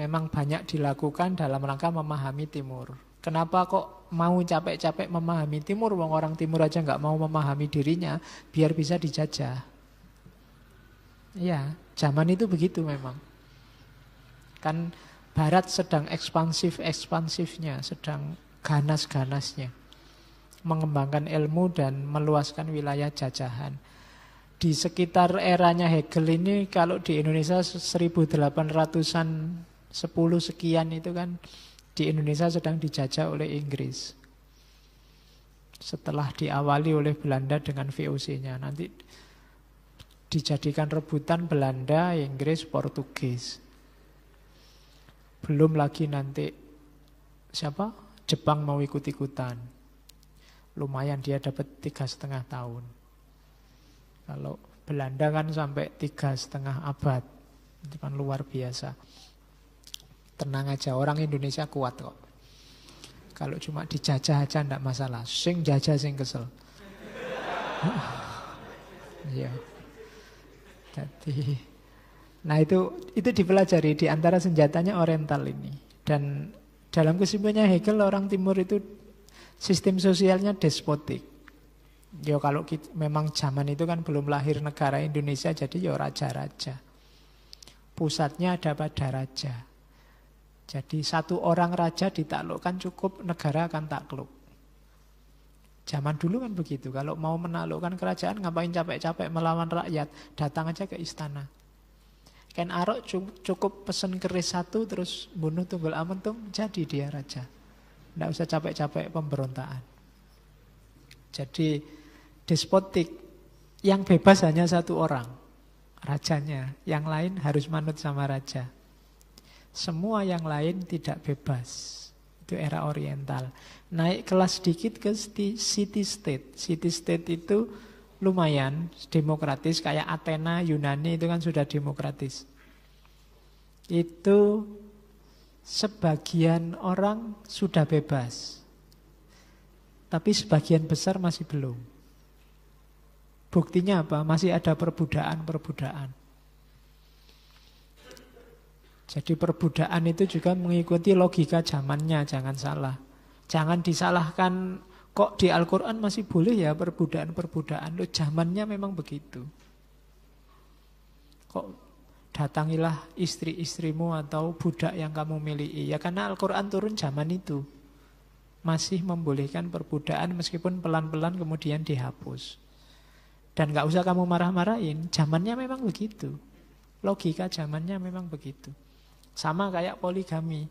memang banyak dilakukan dalam rangka memahami timur. Kenapa kok mau capek-capek memahami timur? Wong orang timur aja nggak mau memahami dirinya biar bisa dijajah. Ya, zaman itu begitu memang. Kan barat sedang ekspansif-ekspansifnya, sedang ganas-ganasnya. Mengembangkan ilmu dan meluaskan wilayah jajahan di sekitar eranya Hegel ini kalau di Indonesia 1.800-an, 10 sekian itu kan di Indonesia sedang dijajah oleh Inggris. Setelah diawali oleh Belanda dengan VOC-nya. Nanti dijadikan rebutan Belanda, Inggris, Portugis. Belum lagi nanti siapa? Jepang mau ikut-ikutan. Lumayan dia dapat tiga setengah tahun. Kalau Belanda kan sampai tiga setengah abad, itu kan luar biasa. Tenang aja, orang Indonesia kuat kok. Kalau cuma dijajah aja ndak masalah, sing jajah sing kesel. Iya. Jadi, nah itu itu dipelajari di antara senjatanya Oriental ini. Dan dalam kesimpulannya Hegel orang Timur itu sistem sosialnya despotik. Yo ya, kalau kita, memang zaman itu kan belum lahir negara Indonesia jadi ya raja-raja. Pusatnya ada pada raja. Jadi satu orang raja ditaklukkan cukup negara akan takluk. Zaman dulu kan begitu. Kalau mau menaklukkan kerajaan ngapain capek-capek melawan rakyat, datang aja ke istana. Ken Arok cukup pesen keris satu terus bunuh Tunggul Amentung jadi dia raja. Tidak usah capek-capek pemberontaan Jadi despotik yang bebas hanya satu orang, rajanya. Yang lain harus manut sama raja. Semua yang lain tidak bebas. Itu era oriental. Naik kelas sedikit ke city state. City state itu lumayan demokratis kayak Athena, Yunani itu kan sudah demokratis. Itu sebagian orang sudah bebas. Tapi sebagian besar masih belum. Buktinya apa? Masih ada perbudaan-perbudaan. Jadi perbudaan itu juga mengikuti logika zamannya, jangan salah. Jangan disalahkan kok di Al-Quran masih boleh ya perbudaan-perbudaan. Loh, zamannya memang begitu. Kok datangilah istri-istrimu atau budak yang kamu miliki. Ya karena Al-Quran turun zaman itu. Masih membolehkan perbudaan meskipun pelan-pelan kemudian dihapus. Dan nggak usah kamu marah-marahin, zamannya memang begitu. Logika zamannya memang begitu. Sama kayak poligami.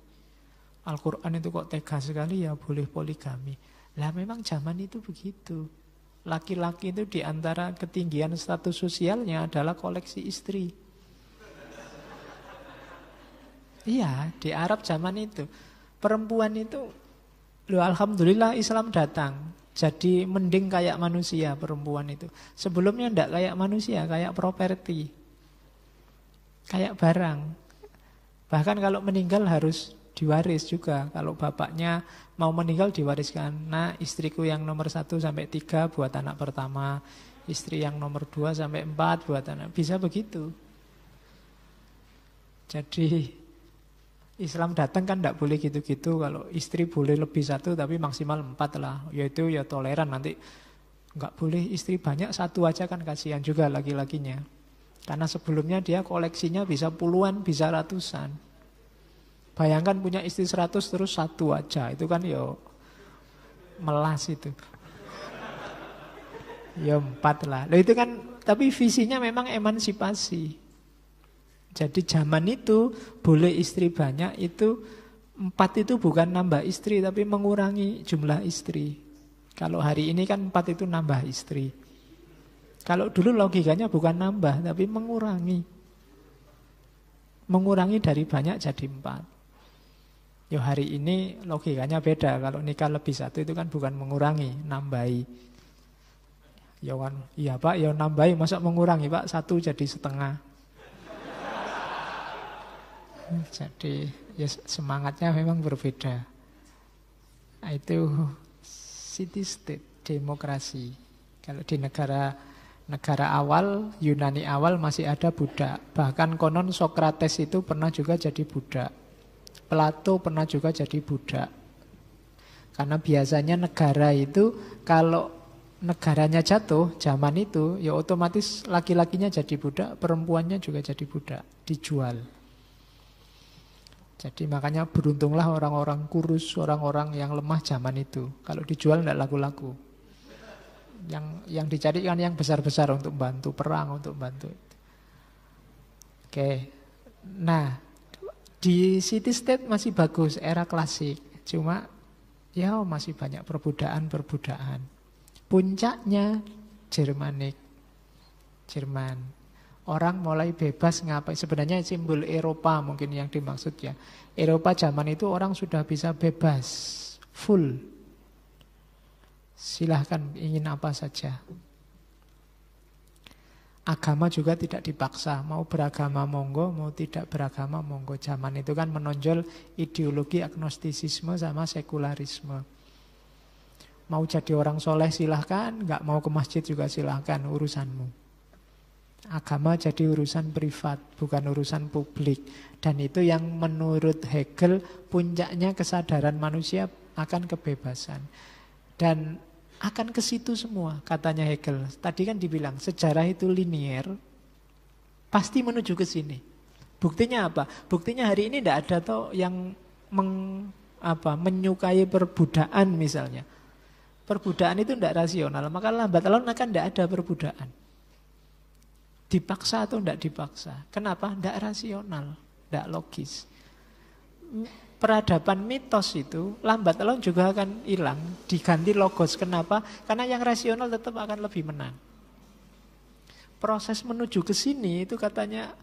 Al-Quran itu kok tega sekali ya boleh poligami. Lah memang zaman itu begitu. Laki-laki itu diantara ketinggian status sosialnya adalah koleksi istri. Iya, di Arab zaman itu. Perempuan itu, loh alhamdulillah Islam datang. Jadi mending kayak manusia perempuan itu. Sebelumnya ndak kayak manusia, kayak properti. Kayak barang. Bahkan kalau meninggal harus diwaris juga. Kalau bapaknya mau meninggal diwariskan. Nah istriku yang nomor satu sampai tiga buat anak pertama. Istri yang nomor dua sampai empat buat anak. Bisa begitu. Jadi Islam datang kan tidak boleh gitu-gitu. Kalau istri boleh lebih satu tapi maksimal empat lah. Yaitu ya toleran nanti. Nggak boleh istri banyak satu aja kan kasihan juga laki-lakinya. Karena sebelumnya dia koleksinya bisa puluhan, bisa ratusan. Bayangkan punya istri seratus terus satu aja. Itu kan yo ya melas itu. Ya empat lah. Loh itu kan tapi visinya memang emansipasi. Jadi zaman itu boleh istri banyak itu empat itu bukan nambah istri tapi mengurangi jumlah istri. Kalau hari ini kan empat itu nambah istri. Kalau dulu logikanya bukan nambah tapi mengurangi. Mengurangi dari banyak jadi empat. Yo hari ini logikanya beda. Kalau nikah lebih satu itu kan bukan mengurangi, nambahi. Yo kan, iya pak, Yo nambahi, masuk mengurangi pak, satu jadi setengah. Jadi ya semangatnya memang berbeda. Itu city state demokrasi. Kalau di negara negara awal Yunani awal masih ada budak. Bahkan konon Sokrates itu pernah juga jadi budak. Plato pernah juga jadi budak. Karena biasanya negara itu kalau negaranya jatuh zaman itu ya otomatis laki-lakinya jadi budak, perempuannya juga jadi budak, dijual. Jadi makanya beruntunglah orang-orang kurus, orang-orang yang lemah zaman itu. Kalau dijual tidak laku-laku. Yang yang dicari kan yang besar-besar untuk bantu perang, untuk bantu. Oke. Nah, di city state masih bagus era klasik. Cuma ya masih banyak perbudaan-perbudaan. Puncaknya Jermanik. Jerman. Orang mulai bebas ngapain. Sebenarnya simbol Eropa mungkin yang dimaksud ya. Eropa zaman itu orang sudah bisa bebas, full. Silahkan ingin apa saja. Agama juga tidak dipaksa, mau beragama monggo, mau tidak beragama monggo. Zaman itu kan menonjol ideologi agnostisisme sama sekularisme. Mau jadi orang soleh silahkan, nggak mau ke masjid juga silahkan, urusanmu. Agama jadi urusan privat, bukan urusan publik. Dan itu yang menurut Hegel puncaknya kesadaran manusia akan kebebasan. Dan akan ke situ semua, katanya Hegel. Tadi kan dibilang sejarah itu linier, pasti menuju ke sini. Buktinya apa? Buktinya hari ini tidak ada toh yang meng, apa, menyukai perbudaan misalnya. Perbudaan itu tidak rasional, maka lambat laun akan tidak ada perbudaan. Dipaksa atau tidak dipaksa? Kenapa? Tidak rasional, tidak logis. Peradaban mitos itu lambat laun juga akan hilang, diganti logos. Kenapa? Karena yang rasional tetap akan lebih menang. Proses menuju ke sini itu katanya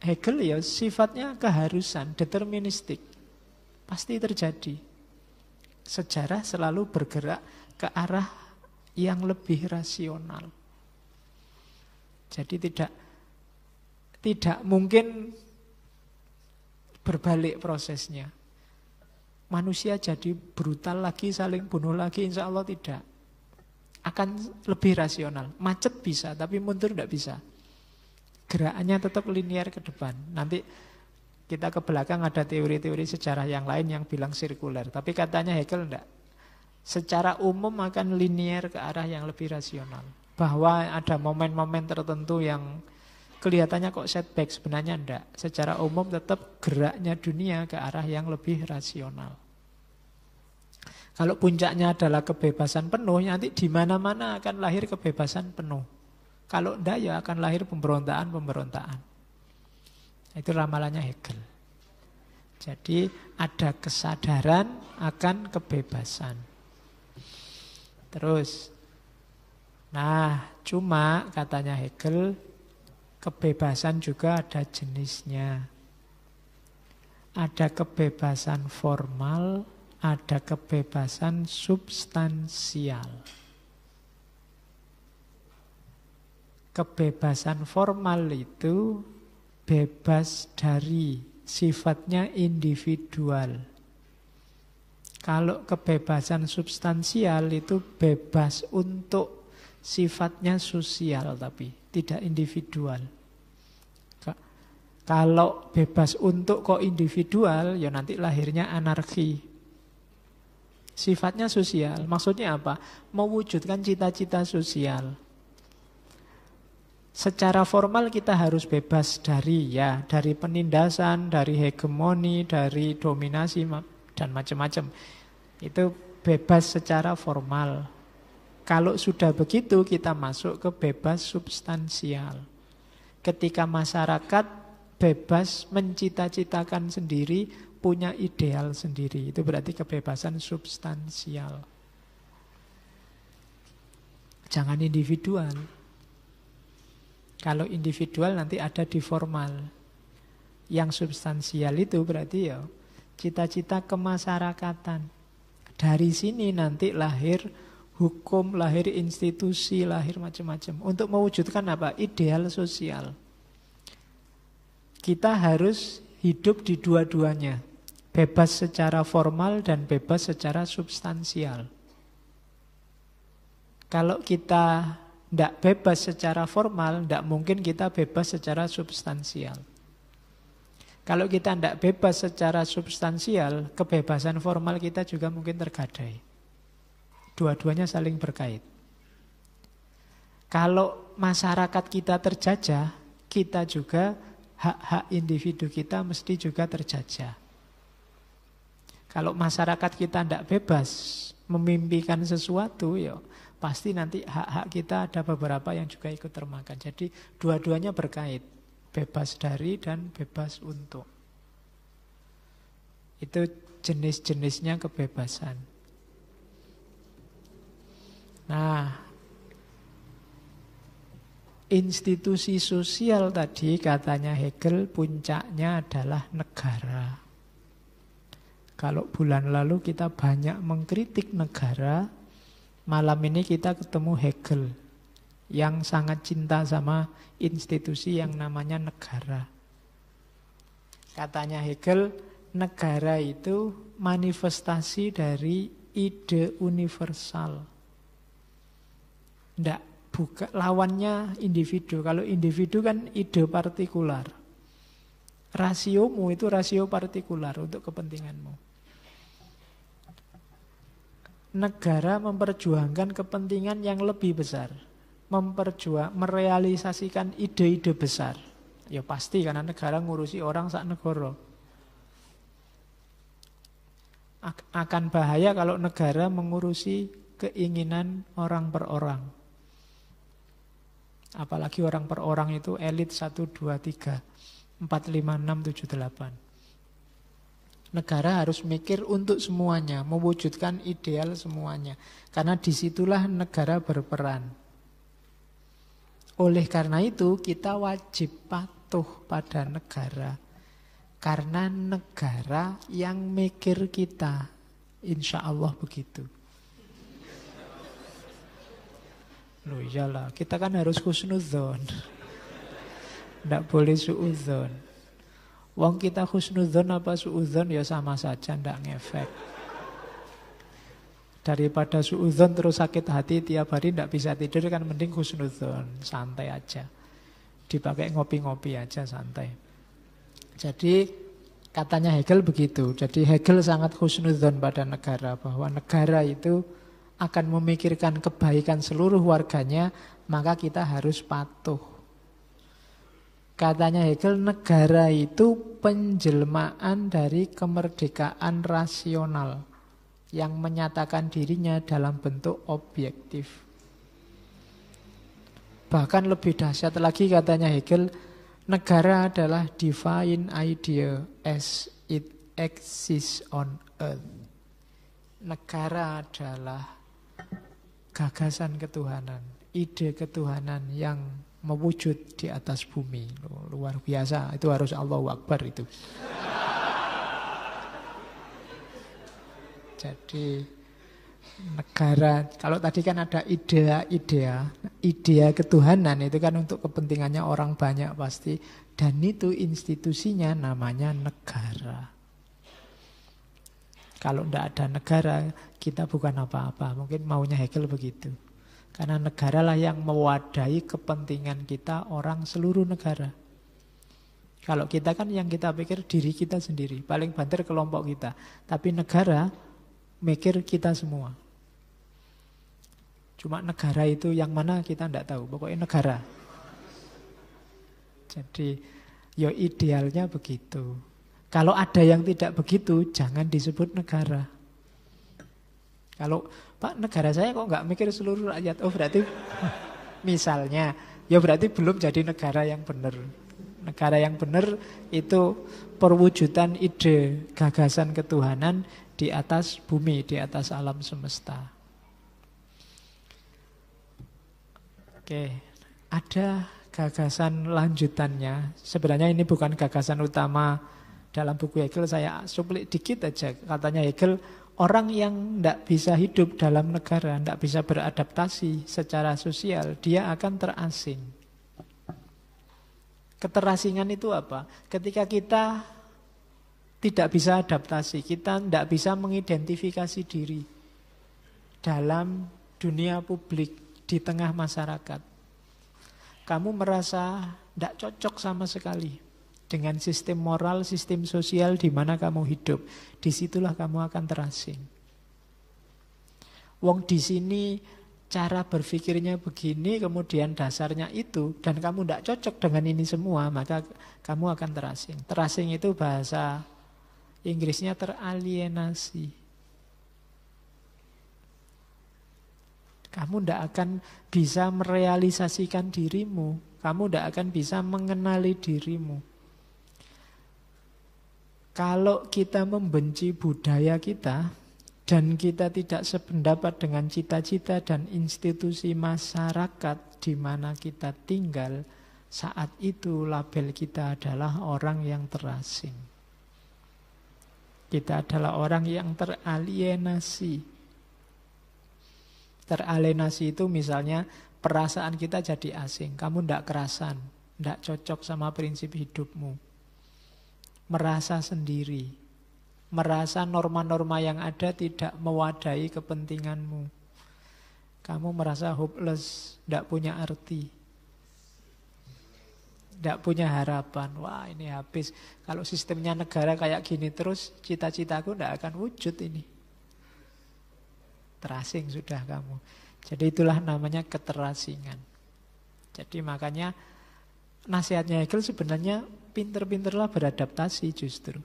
Hegel ya sifatnya keharusan, deterministik. Pasti terjadi. Sejarah selalu bergerak ke arah yang lebih rasional. Jadi tidak tidak mungkin berbalik prosesnya. Manusia jadi brutal lagi, saling bunuh lagi, insya Allah tidak. Akan lebih rasional. Macet bisa, tapi mundur tidak bisa. Gerakannya tetap linear ke depan. Nanti kita ke belakang ada teori-teori sejarah yang lain yang bilang sirkuler. Tapi katanya Hegel tidak. Secara umum akan linear ke arah yang lebih rasional bahwa ada momen-momen tertentu yang kelihatannya kok setback sebenarnya enggak. Secara umum tetap geraknya dunia ke arah yang lebih rasional. Kalau puncaknya adalah kebebasan penuh, nanti di mana-mana akan lahir kebebasan penuh. Kalau enggak ya akan lahir pemberontaan-pemberontaan. Itu ramalannya Hegel. Jadi ada kesadaran akan kebebasan. Terus Nah, cuma katanya Hegel, kebebasan juga ada jenisnya. Ada kebebasan formal, ada kebebasan substansial. Kebebasan formal itu bebas dari sifatnya individual. Kalau kebebasan substansial itu bebas untuk sifatnya sosial tapi tidak individual. Kalau bebas untuk kok individual, ya nanti lahirnya anarki. Sifatnya sosial, maksudnya apa? Mewujudkan cita-cita sosial. Secara formal kita harus bebas dari ya, dari penindasan, dari hegemoni, dari dominasi dan macam-macam. Itu bebas secara formal, kalau sudah begitu kita masuk ke bebas substansial. Ketika masyarakat bebas mencita-citakan sendiri, punya ideal sendiri. Itu berarti kebebasan substansial. Jangan individual. Kalau individual nanti ada di formal. Yang substansial itu berarti ya cita-cita kemasyarakatan. Dari sini nanti lahir hukum, lahir institusi, lahir macam-macam. Untuk mewujudkan apa? Ideal sosial. Kita harus hidup di dua-duanya. Bebas secara formal dan bebas secara substansial. Kalau kita tidak bebas secara formal, tidak mungkin kita bebas secara substansial. Kalau kita tidak bebas secara substansial, kebebasan formal kita juga mungkin tergadai. Dua-duanya saling berkait. Kalau masyarakat kita terjajah, kita juga hak-hak individu kita mesti juga terjajah. Kalau masyarakat kita tidak bebas memimpikan sesuatu, ya pasti nanti hak-hak kita ada beberapa yang juga ikut termakan. Jadi dua-duanya berkait, bebas dari dan bebas untuk. Itu jenis-jenisnya kebebasan. Nah, institusi sosial tadi katanya Hegel puncaknya adalah negara. Kalau bulan lalu kita banyak mengkritik negara, malam ini kita ketemu Hegel yang sangat cinta sama institusi yang namanya negara. Katanya Hegel, negara itu manifestasi dari ide universal tidak, buka, lawannya individu. Kalau individu kan ide partikular. Rasiomu itu rasio partikular untuk kepentinganmu. Negara memperjuangkan kepentingan yang lebih besar. Memperjuang, merealisasikan ide-ide besar. Ya pasti karena negara ngurusi orang saat negoro akan bahaya kalau negara mengurusi keinginan orang per orang. Apalagi orang per orang itu elit 1, 2, 3, 4, 5, 6, 7, 8. Negara harus mikir untuk semuanya, mewujudkan ideal semuanya. Karena disitulah negara berperan. Oleh karena itu kita wajib patuh pada negara. Karena negara yang mikir kita. Insya Allah begitu. Loh iyalah, kita kan harus khusnuzon, Tidak boleh suudzon. Wong kita khusnuzon apa suudzon ya sama saja, tidak ngefek. Daripada suudzon terus sakit hati tiap hari tidak bisa tidur kan mending khusnuzon santai aja. Dipakai ngopi-ngopi aja santai. Jadi katanya Hegel begitu. Jadi Hegel sangat khusnudzon pada negara bahwa negara itu akan memikirkan kebaikan seluruh warganya, maka kita harus patuh. Katanya Hegel, negara itu penjelmaan dari kemerdekaan rasional yang menyatakan dirinya dalam bentuk objektif. Bahkan lebih dahsyat lagi katanya Hegel, negara adalah divine idea as it exists on earth. Negara adalah gagasan ketuhanan, ide ketuhanan yang mewujud di atas bumi. Luar biasa, itu harus Allah wakbar itu. Jadi negara, kalau tadi kan ada ide-ide, ide ketuhanan itu kan untuk kepentingannya orang banyak pasti. Dan itu institusinya namanya negara. Kalau tidak ada negara, kita bukan apa-apa. Mungkin maunya Hegel begitu. Karena negaralah yang mewadahi kepentingan kita orang seluruh negara. Kalau kita kan yang kita pikir diri kita sendiri, paling banter kelompok kita. Tapi negara mikir kita semua. Cuma negara itu yang mana kita tidak tahu, pokoknya negara. Jadi, yo idealnya begitu. Kalau ada yang tidak begitu, jangan disebut negara. Kalau Pak negara saya kok nggak mikir seluruh rakyat, oh berarti misalnya, ya berarti belum jadi negara yang benar. Negara yang benar itu perwujudan ide gagasan ketuhanan di atas bumi, di atas alam semesta. Oke, ada gagasan lanjutannya. Sebenarnya ini bukan gagasan utama dalam buku Hegel saya suplik dikit aja. Katanya Hegel, orang yang tidak bisa hidup dalam negara, tidak bisa beradaptasi secara sosial, dia akan terasing. Keterasingan itu apa? Ketika kita tidak bisa adaptasi, kita tidak bisa mengidentifikasi diri dalam dunia publik, di tengah masyarakat. Kamu merasa tidak cocok sama sekali dengan sistem moral, sistem sosial di mana kamu hidup. Disitulah kamu akan terasing. Wong di sini cara berpikirnya begini, kemudian dasarnya itu, dan kamu tidak cocok dengan ini semua, maka kamu akan terasing. Terasing itu bahasa Inggrisnya teralienasi. Kamu tidak akan bisa merealisasikan dirimu, kamu tidak akan bisa mengenali dirimu. Kalau kita membenci budaya kita dan kita tidak sependapat dengan cita-cita dan institusi masyarakat di mana kita tinggal, saat itu label kita adalah orang yang terasing. Kita adalah orang yang teralienasi. Teralienasi itu misalnya perasaan kita jadi asing. Kamu tidak kerasan, tidak cocok sama prinsip hidupmu merasa sendiri, merasa norma-norma yang ada tidak mewadai kepentinganmu. Kamu merasa hopeless, tidak punya arti, tidak punya harapan. Wah ini habis. Kalau sistemnya negara kayak gini terus, cita-citaku tidak akan wujud ini. Terasing sudah kamu. Jadi itulah namanya keterasingan. Jadi makanya nasihatnya Hegel sebenarnya pinter-pinterlah beradaptasi justru.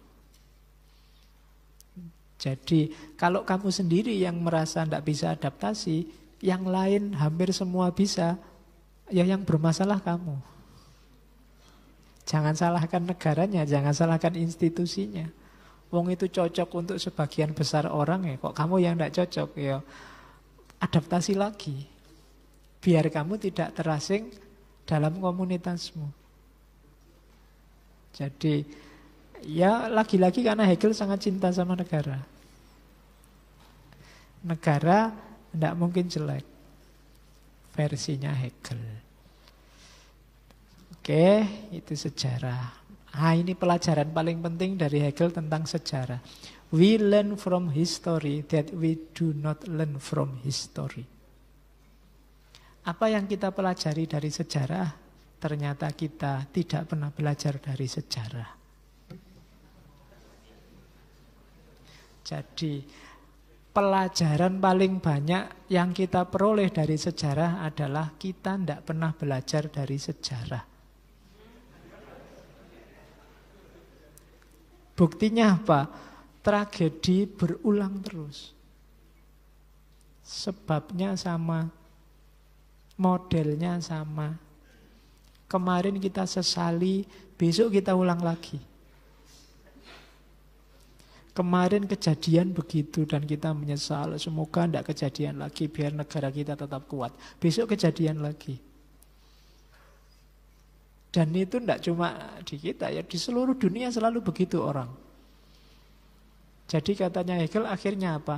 Jadi kalau kamu sendiri yang merasa tidak bisa adaptasi, yang lain hampir semua bisa, ya yang bermasalah kamu. Jangan salahkan negaranya, jangan salahkan institusinya. Wong itu cocok untuk sebagian besar orang ya, kok kamu yang tidak cocok ya adaptasi lagi. Biar kamu tidak terasing dalam komunitasmu. Jadi ya lagi-lagi karena Hegel sangat cinta sama negara. Negara tidak mungkin jelek. Versinya Hegel. Oke, itu sejarah. Ah, ini pelajaran paling penting dari Hegel tentang sejarah. We learn from history that we do not learn from history. Apa yang kita pelajari dari sejarah ternyata kita tidak pernah belajar dari sejarah. Jadi pelajaran paling banyak yang kita peroleh dari sejarah adalah kita tidak pernah belajar dari sejarah. Buktinya apa? Tragedi berulang terus. Sebabnya sama, modelnya sama, Kemarin kita sesali, besok kita ulang lagi. Kemarin kejadian begitu dan kita menyesal. Semoga tidak kejadian lagi biar negara kita tetap kuat. Besok kejadian lagi. Dan itu tidak cuma di kita ya, di seluruh dunia selalu begitu orang. Jadi katanya Hegel akhirnya apa?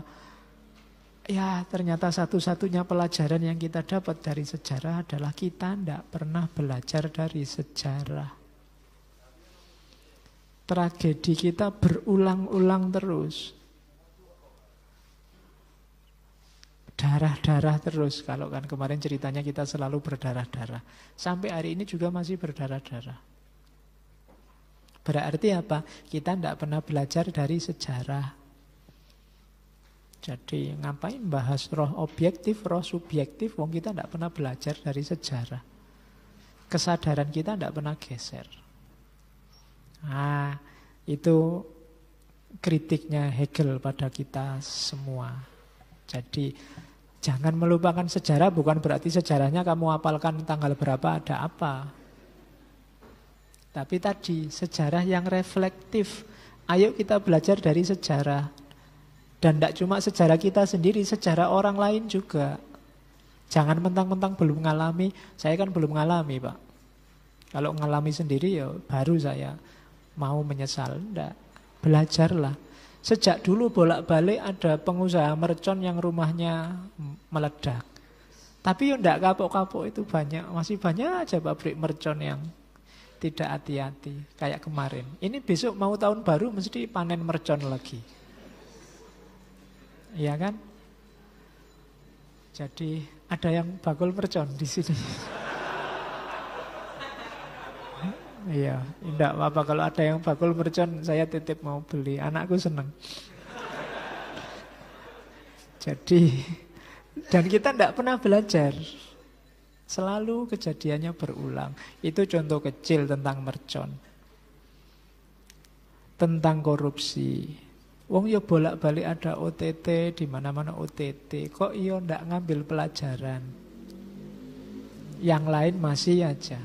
Ya ternyata satu-satunya pelajaran yang kita dapat dari sejarah adalah kita tidak pernah belajar dari sejarah. Tragedi kita berulang-ulang terus. Darah-darah terus. Kalau kan kemarin ceritanya kita selalu berdarah-darah. Sampai hari ini juga masih berdarah-darah. Berarti apa? Kita tidak pernah belajar dari sejarah. Jadi ngapain bahas roh objektif, roh subjektif, wong kita tidak pernah belajar dari sejarah. Kesadaran kita tidak pernah geser. Nah, itu kritiknya Hegel pada kita semua. Jadi jangan melupakan sejarah bukan berarti sejarahnya kamu apalkan tanggal berapa ada apa. Tapi tadi sejarah yang reflektif. Ayo kita belajar dari sejarah dan tidak cuma sejarah kita sendiri, sejarah orang lain juga. Jangan mentang-mentang belum mengalami, saya kan belum mengalami, Pak. Kalau mengalami sendiri ya baru saya mau menyesal, Tidak, Belajarlah. Sejak dulu bolak-balik ada pengusaha mercon yang rumahnya meledak. Tapi yang tidak kapok-kapok itu banyak, masih banyak aja pabrik mercon yang tidak hati-hati kayak kemarin. Ini besok mau tahun baru mesti panen mercon lagi. Iya kan? Jadi ada yang bakul mercon di sini. Iya, tidak apa-apa kalau ada yang bakul mercon saya titip mau beli. Anakku seneng. Jadi dan kita tidak pernah belajar. Selalu kejadiannya berulang. Itu contoh kecil tentang mercon. Tentang korupsi, Wong yo ya bolak-balik ada OTT di mana-mana OTT. Kok yo ya ndak ngambil pelajaran? Yang lain masih aja.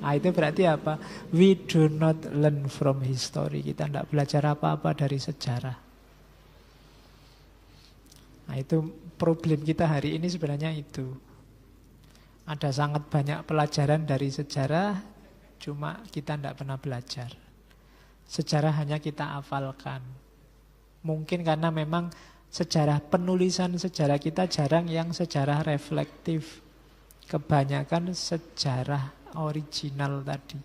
Nah, itu berarti apa? We do not learn from history. Kita ndak belajar apa-apa dari sejarah. Nah, itu problem kita hari ini sebenarnya itu. Ada sangat banyak pelajaran dari sejarah, cuma kita ndak pernah belajar. Sejarah hanya kita hafalkan, Mungkin karena memang sejarah penulisan sejarah kita jarang yang sejarah reflektif. Kebanyakan sejarah original tadi.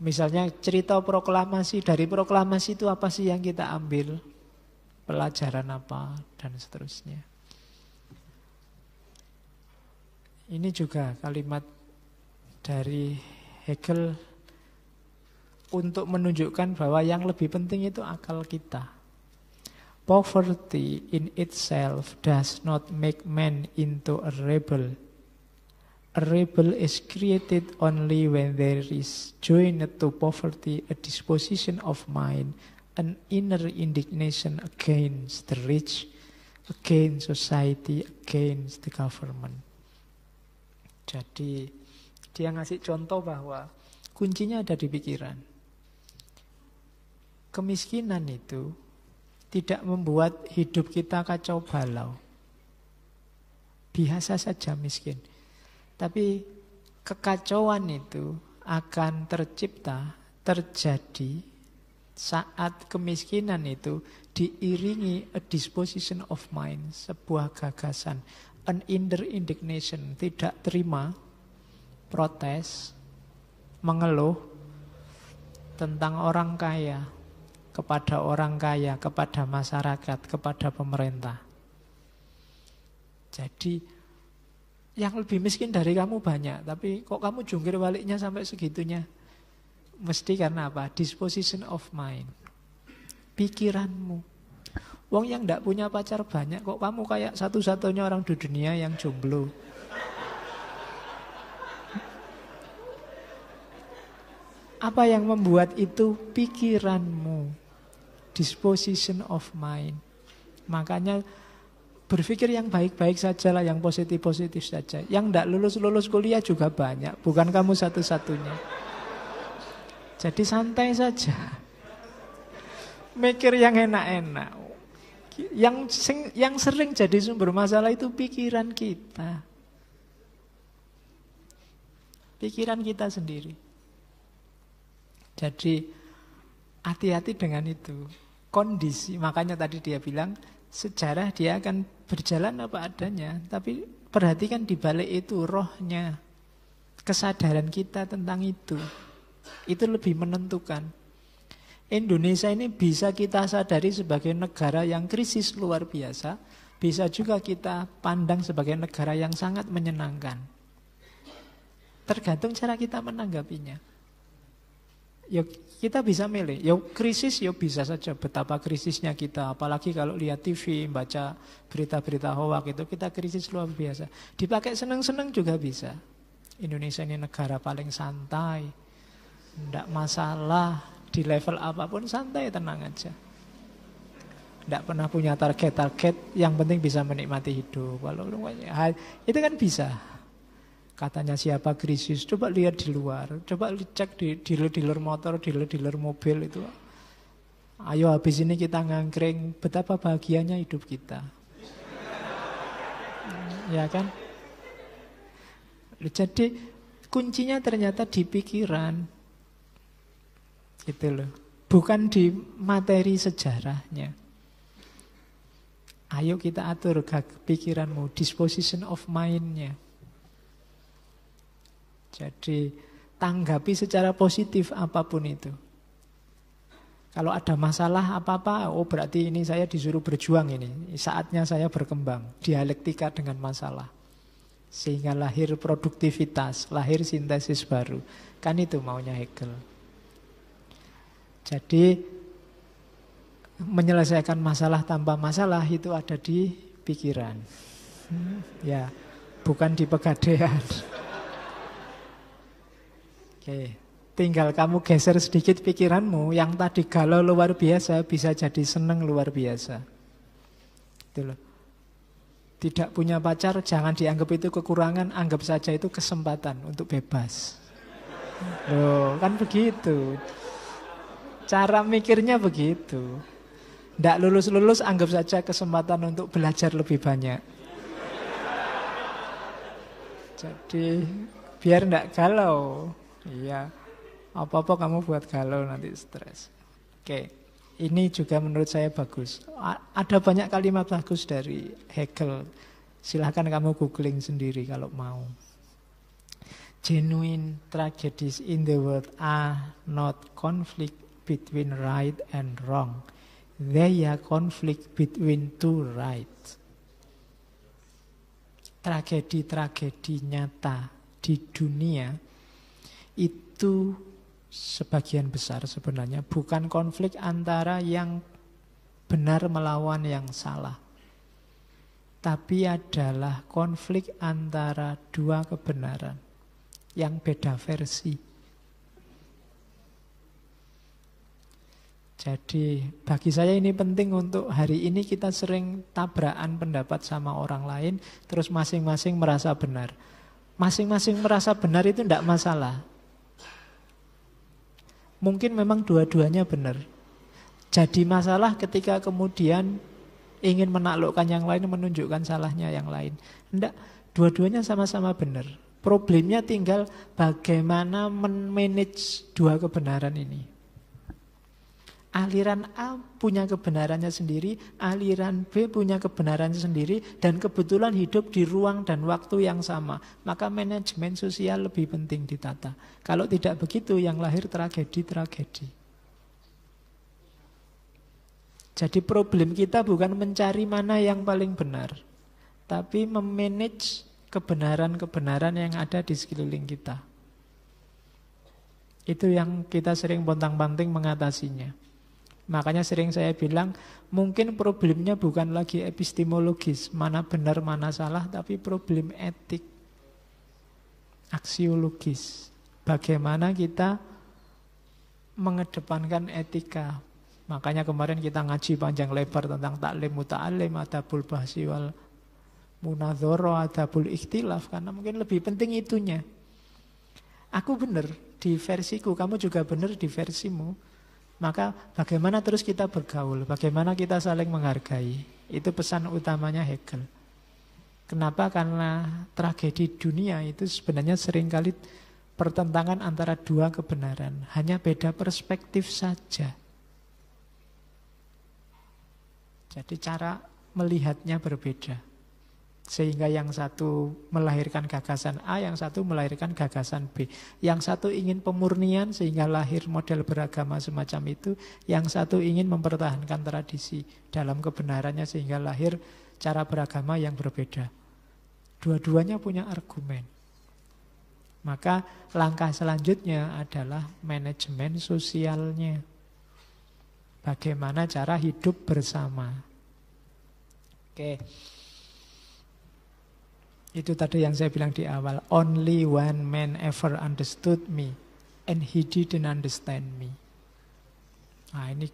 Misalnya cerita proklamasi, dari proklamasi itu apa sih yang kita ambil? Pelajaran apa dan seterusnya. Ini juga kalimat dari Hegel untuk menunjukkan bahwa yang lebih penting itu akal kita. Poverty in itself does not make man into a rebel. A rebel is created only when there is joined to poverty a disposition of mind, an inner indignation against the rich, against society, against the government. Jadi dia ngasih contoh bahwa kuncinya ada di pikiran. Kemiskinan itu tidak membuat hidup kita kacau balau. Biasa saja miskin. Tapi kekacauan itu akan tercipta, terjadi saat kemiskinan itu diiringi a disposition of mind, sebuah gagasan, an inner indignation, tidak terima, protes, mengeluh tentang orang kaya, kepada orang kaya, kepada masyarakat, kepada pemerintah. Jadi yang lebih miskin dari kamu banyak, tapi kok kamu jungkir baliknya sampai segitunya? Mesti karena apa? Disposition of mind. Pikiranmu. Wong yang tidak punya pacar banyak, kok kamu kayak satu-satunya orang di dunia yang jomblo. Apa yang membuat itu pikiranmu? disposition of mind. Makanya berpikir yang baik-baik saja lah, yang positif-positif saja. Yang tidak lulus-lulus kuliah juga banyak, bukan kamu satu-satunya. Jadi santai saja. Mikir yang enak-enak. Yang, yang sering jadi sumber masalah itu pikiran kita. Pikiran kita sendiri. Jadi hati-hati dengan itu kondisi. Makanya tadi dia bilang sejarah dia akan berjalan apa adanya. Tapi perhatikan di balik itu rohnya, kesadaran kita tentang itu. Itu lebih menentukan. Indonesia ini bisa kita sadari sebagai negara yang krisis luar biasa, bisa juga kita pandang sebagai negara yang sangat menyenangkan. Tergantung cara kita menanggapinya. Ya kita bisa milih. Ya krisis ya bisa saja betapa krisisnya kita. Apalagi kalau lihat TV, baca berita-berita hoak itu kita krisis luar biasa. Dipakai seneng-seneng juga bisa. Indonesia ini negara paling santai. Tidak masalah di level apapun santai tenang aja. Tidak pernah punya target-target yang penting bisa menikmati hidup. Walau itu kan bisa. Katanya siapa krisis, coba lihat di luar, coba cek di dealer-dealer motor, dealer-dealer mobil itu. Ayo habis ini kita ngangkring, betapa bahagianya hidup kita. ya kan? Jadi kuncinya ternyata di pikiran. Gitu loh. Bukan di materi sejarahnya. Ayo kita atur pikiranmu, disposition of mindnya. Jadi tanggapi secara positif apapun itu. Kalau ada masalah apa-apa, oh berarti ini saya disuruh berjuang ini. Saatnya saya berkembang, dialektika dengan masalah. Sehingga lahir produktivitas, lahir sintesis baru. Kan itu maunya Hegel. Jadi menyelesaikan masalah tanpa masalah itu ada di pikiran. Hmm, ya, bukan di pegadaian. Oke, tinggal kamu geser sedikit pikiranmu yang tadi galau luar biasa bisa jadi seneng luar biasa. Itu loh. Tidak punya pacar jangan dianggap itu kekurangan, anggap saja itu kesempatan untuk bebas. Loh, kan begitu. Cara mikirnya begitu. Tidak lulus-lulus anggap saja kesempatan untuk belajar lebih banyak. Jadi biar tidak galau. Iya. Apa-apa kamu buat galau nanti stres. Oke. Ini juga menurut saya bagus. A ada banyak kalimat bagus dari Hegel. Silahkan kamu googling sendiri kalau mau. Genuine tragedies in the world are not conflict between right and wrong. They are conflict between two rights. Tragedi-tragedi nyata di dunia itu sebagian besar sebenarnya bukan konflik antara yang benar melawan yang salah. Tapi adalah konflik antara dua kebenaran yang beda versi. Jadi bagi saya ini penting untuk hari ini kita sering tabrakan pendapat sama orang lain, terus masing-masing merasa benar. Masing-masing merasa benar itu tidak masalah, Mungkin memang dua-duanya benar. Jadi masalah ketika kemudian ingin menaklukkan yang lain, menunjukkan salahnya yang lain. Tidak, dua-duanya sama-sama benar. Problemnya tinggal bagaimana memanage dua kebenaran ini. Aliran A punya kebenarannya sendiri, aliran B punya kebenarannya sendiri, dan kebetulan hidup di ruang dan waktu yang sama. Maka manajemen sosial lebih penting ditata. Kalau tidak begitu, yang lahir tragedi-tragedi. Jadi problem kita bukan mencari mana yang paling benar, tapi memanage kebenaran-kebenaran yang ada di sekeliling kita. Itu yang kita sering bontang-banting mengatasinya. Makanya sering saya bilang mungkin problemnya bukan lagi epistemologis, mana benar mana salah, tapi problem etik, aksiologis. Bagaimana kita mengedepankan etika. Makanya kemarin kita ngaji panjang lebar tentang taklim muta'alim, adabul bahsiwal wal munadhoro, adabul ikhtilaf, karena mungkin lebih penting itunya. Aku benar di versiku, kamu juga benar di versimu. Maka bagaimana terus kita bergaul, bagaimana kita saling menghargai. Itu pesan utamanya Hegel. Kenapa? Karena tragedi dunia itu sebenarnya seringkali pertentangan antara dua kebenaran. Hanya beda perspektif saja. Jadi cara melihatnya berbeda. Sehingga yang satu melahirkan gagasan A, yang satu melahirkan gagasan B. Yang satu ingin pemurnian sehingga lahir model beragama semacam itu, yang satu ingin mempertahankan tradisi dalam kebenarannya sehingga lahir cara beragama yang berbeda. Dua-duanya punya argumen. Maka langkah selanjutnya adalah manajemen sosialnya. Bagaimana cara hidup bersama. Oke. Okay. Itu tadi yang saya bilang di awal. Only one man ever understood me. And he didn't understand me. Nah ini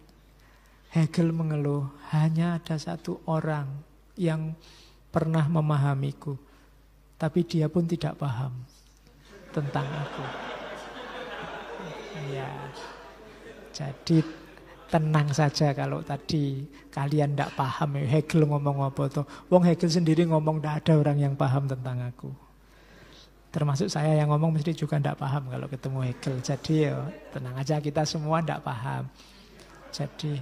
Hegel mengeluh. Hanya ada satu orang yang pernah memahamiku. Tapi dia pun tidak paham tentang aku. Ya. Jadi tenang saja kalau tadi kalian tidak paham ya. Hegel ngomong apa tuh. Wong Hegel sendiri ngomong tidak ada orang yang paham tentang aku. Termasuk saya yang ngomong mesti juga tidak paham kalau ketemu Hegel. Jadi ya tenang aja kita semua tidak paham. Jadi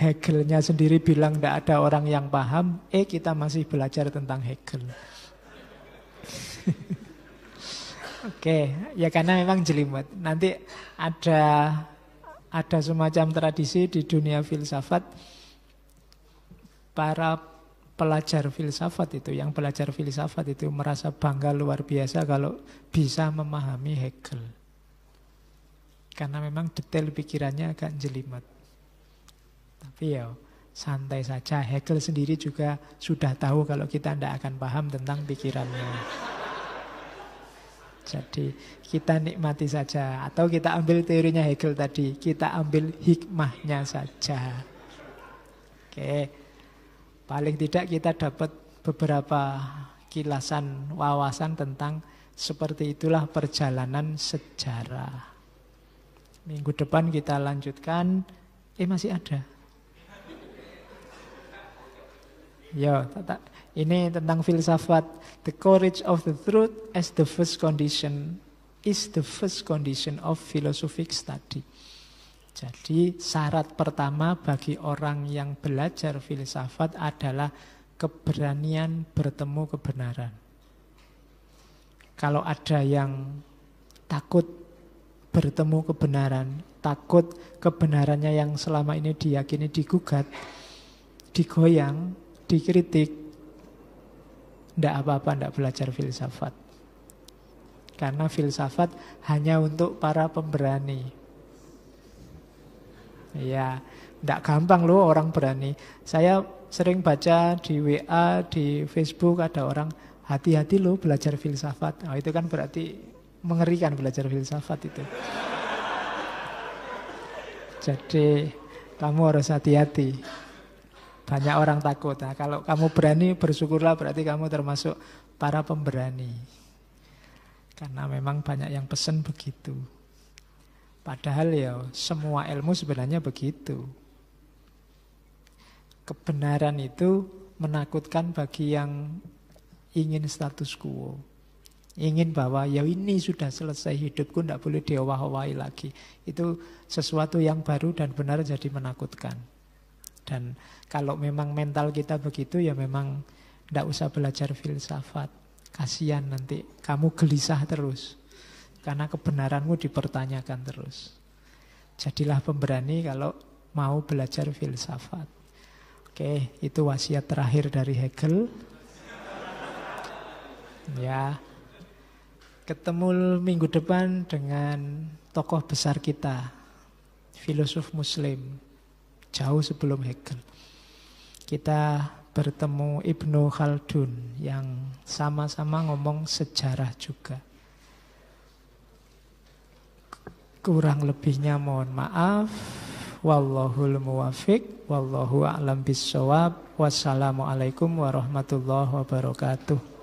Hegelnya sendiri bilang tidak ada orang yang paham, eh kita masih belajar tentang Hegel. Oke, okay. ya karena memang jelimet. Nanti ada ada semacam tradisi di dunia filsafat para pelajar filsafat itu, yang belajar filsafat itu merasa bangga luar biasa kalau bisa memahami Hegel. Karena memang detail pikirannya agak jelimet. Tapi ya santai saja, Hegel sendiri juga sudah tahu kalau kita tidak akan paham tentang pikirannya. Jadi kita nikmati saja atau kita ambil teorinya Hegel tadi, kita ambil hikmahnya saja. Oke. Paling tidak kita dapat beberapa kilasan wawasan tentang seperti itulah perjalanan sejarah. Minggu depan kita lanjutkan. Eh masih ada. ya tak, tak. Ini tentang filsafat. The courage of the truth as the first condition is the first condition of philosophic study. Jadi syarat pertama bagi orang yang belajar filsafat adalah keberanian bertemu kebenaran. Kalau ada yang takut bertemu kebenaran, takut kebenarannya yang selama ini diyakini digugat, digoyang, dikritik, tidak apa-apa, tidak belajar filsafat. Karena filsafat hanya untuk para pemberani. Ya, tidak gampang loh orang berani. Saya sering baca di WA, di Facebook ada orang hati-hati loh belajar filsafat. Oh, itu kan berarti mengerikan belajar filsafat itu. Jadi kamu harus hati-hati. Banyak orang takut. Nah, kalau kamu berani, bersyukurlah berarti kamu termasuk para pemberani. Karena memang banyak yang pesen begitu. Padahal ya semua ilmu sebenarnya begitu. Kebenaran itu menakutkan bagi yang ingin status quo. Ingin bahwa ya ini sudah selesai hidupku, tidak boleh diowah-owahi lagi. Itu sesuatu yang baru dan benar jadi menakutkan. Dan kalau memang mental kita begitu ya memang tidak usah belajar filsafat. Kasihan nanti kamu gelisah terus. Karena kebenaranmu dipertanyakan terus. Jadilah pemberani kalau mau belajar filsafat. Oke, itu wasiat terakhir dari Hegel. Ya. Ketemu minggu depan dengan tokoh besar kita, filosof muslim jauh sebelum Hegel. Kita bertemu Ibnu Khaldun yang sama-sama ngomong sejarah juga. Kurang lebihnya mohon maaf. Wallahul muwafiq, wallahu a'lam bissawab. Wassalamualaikum warahmatullahi wabarakatuh.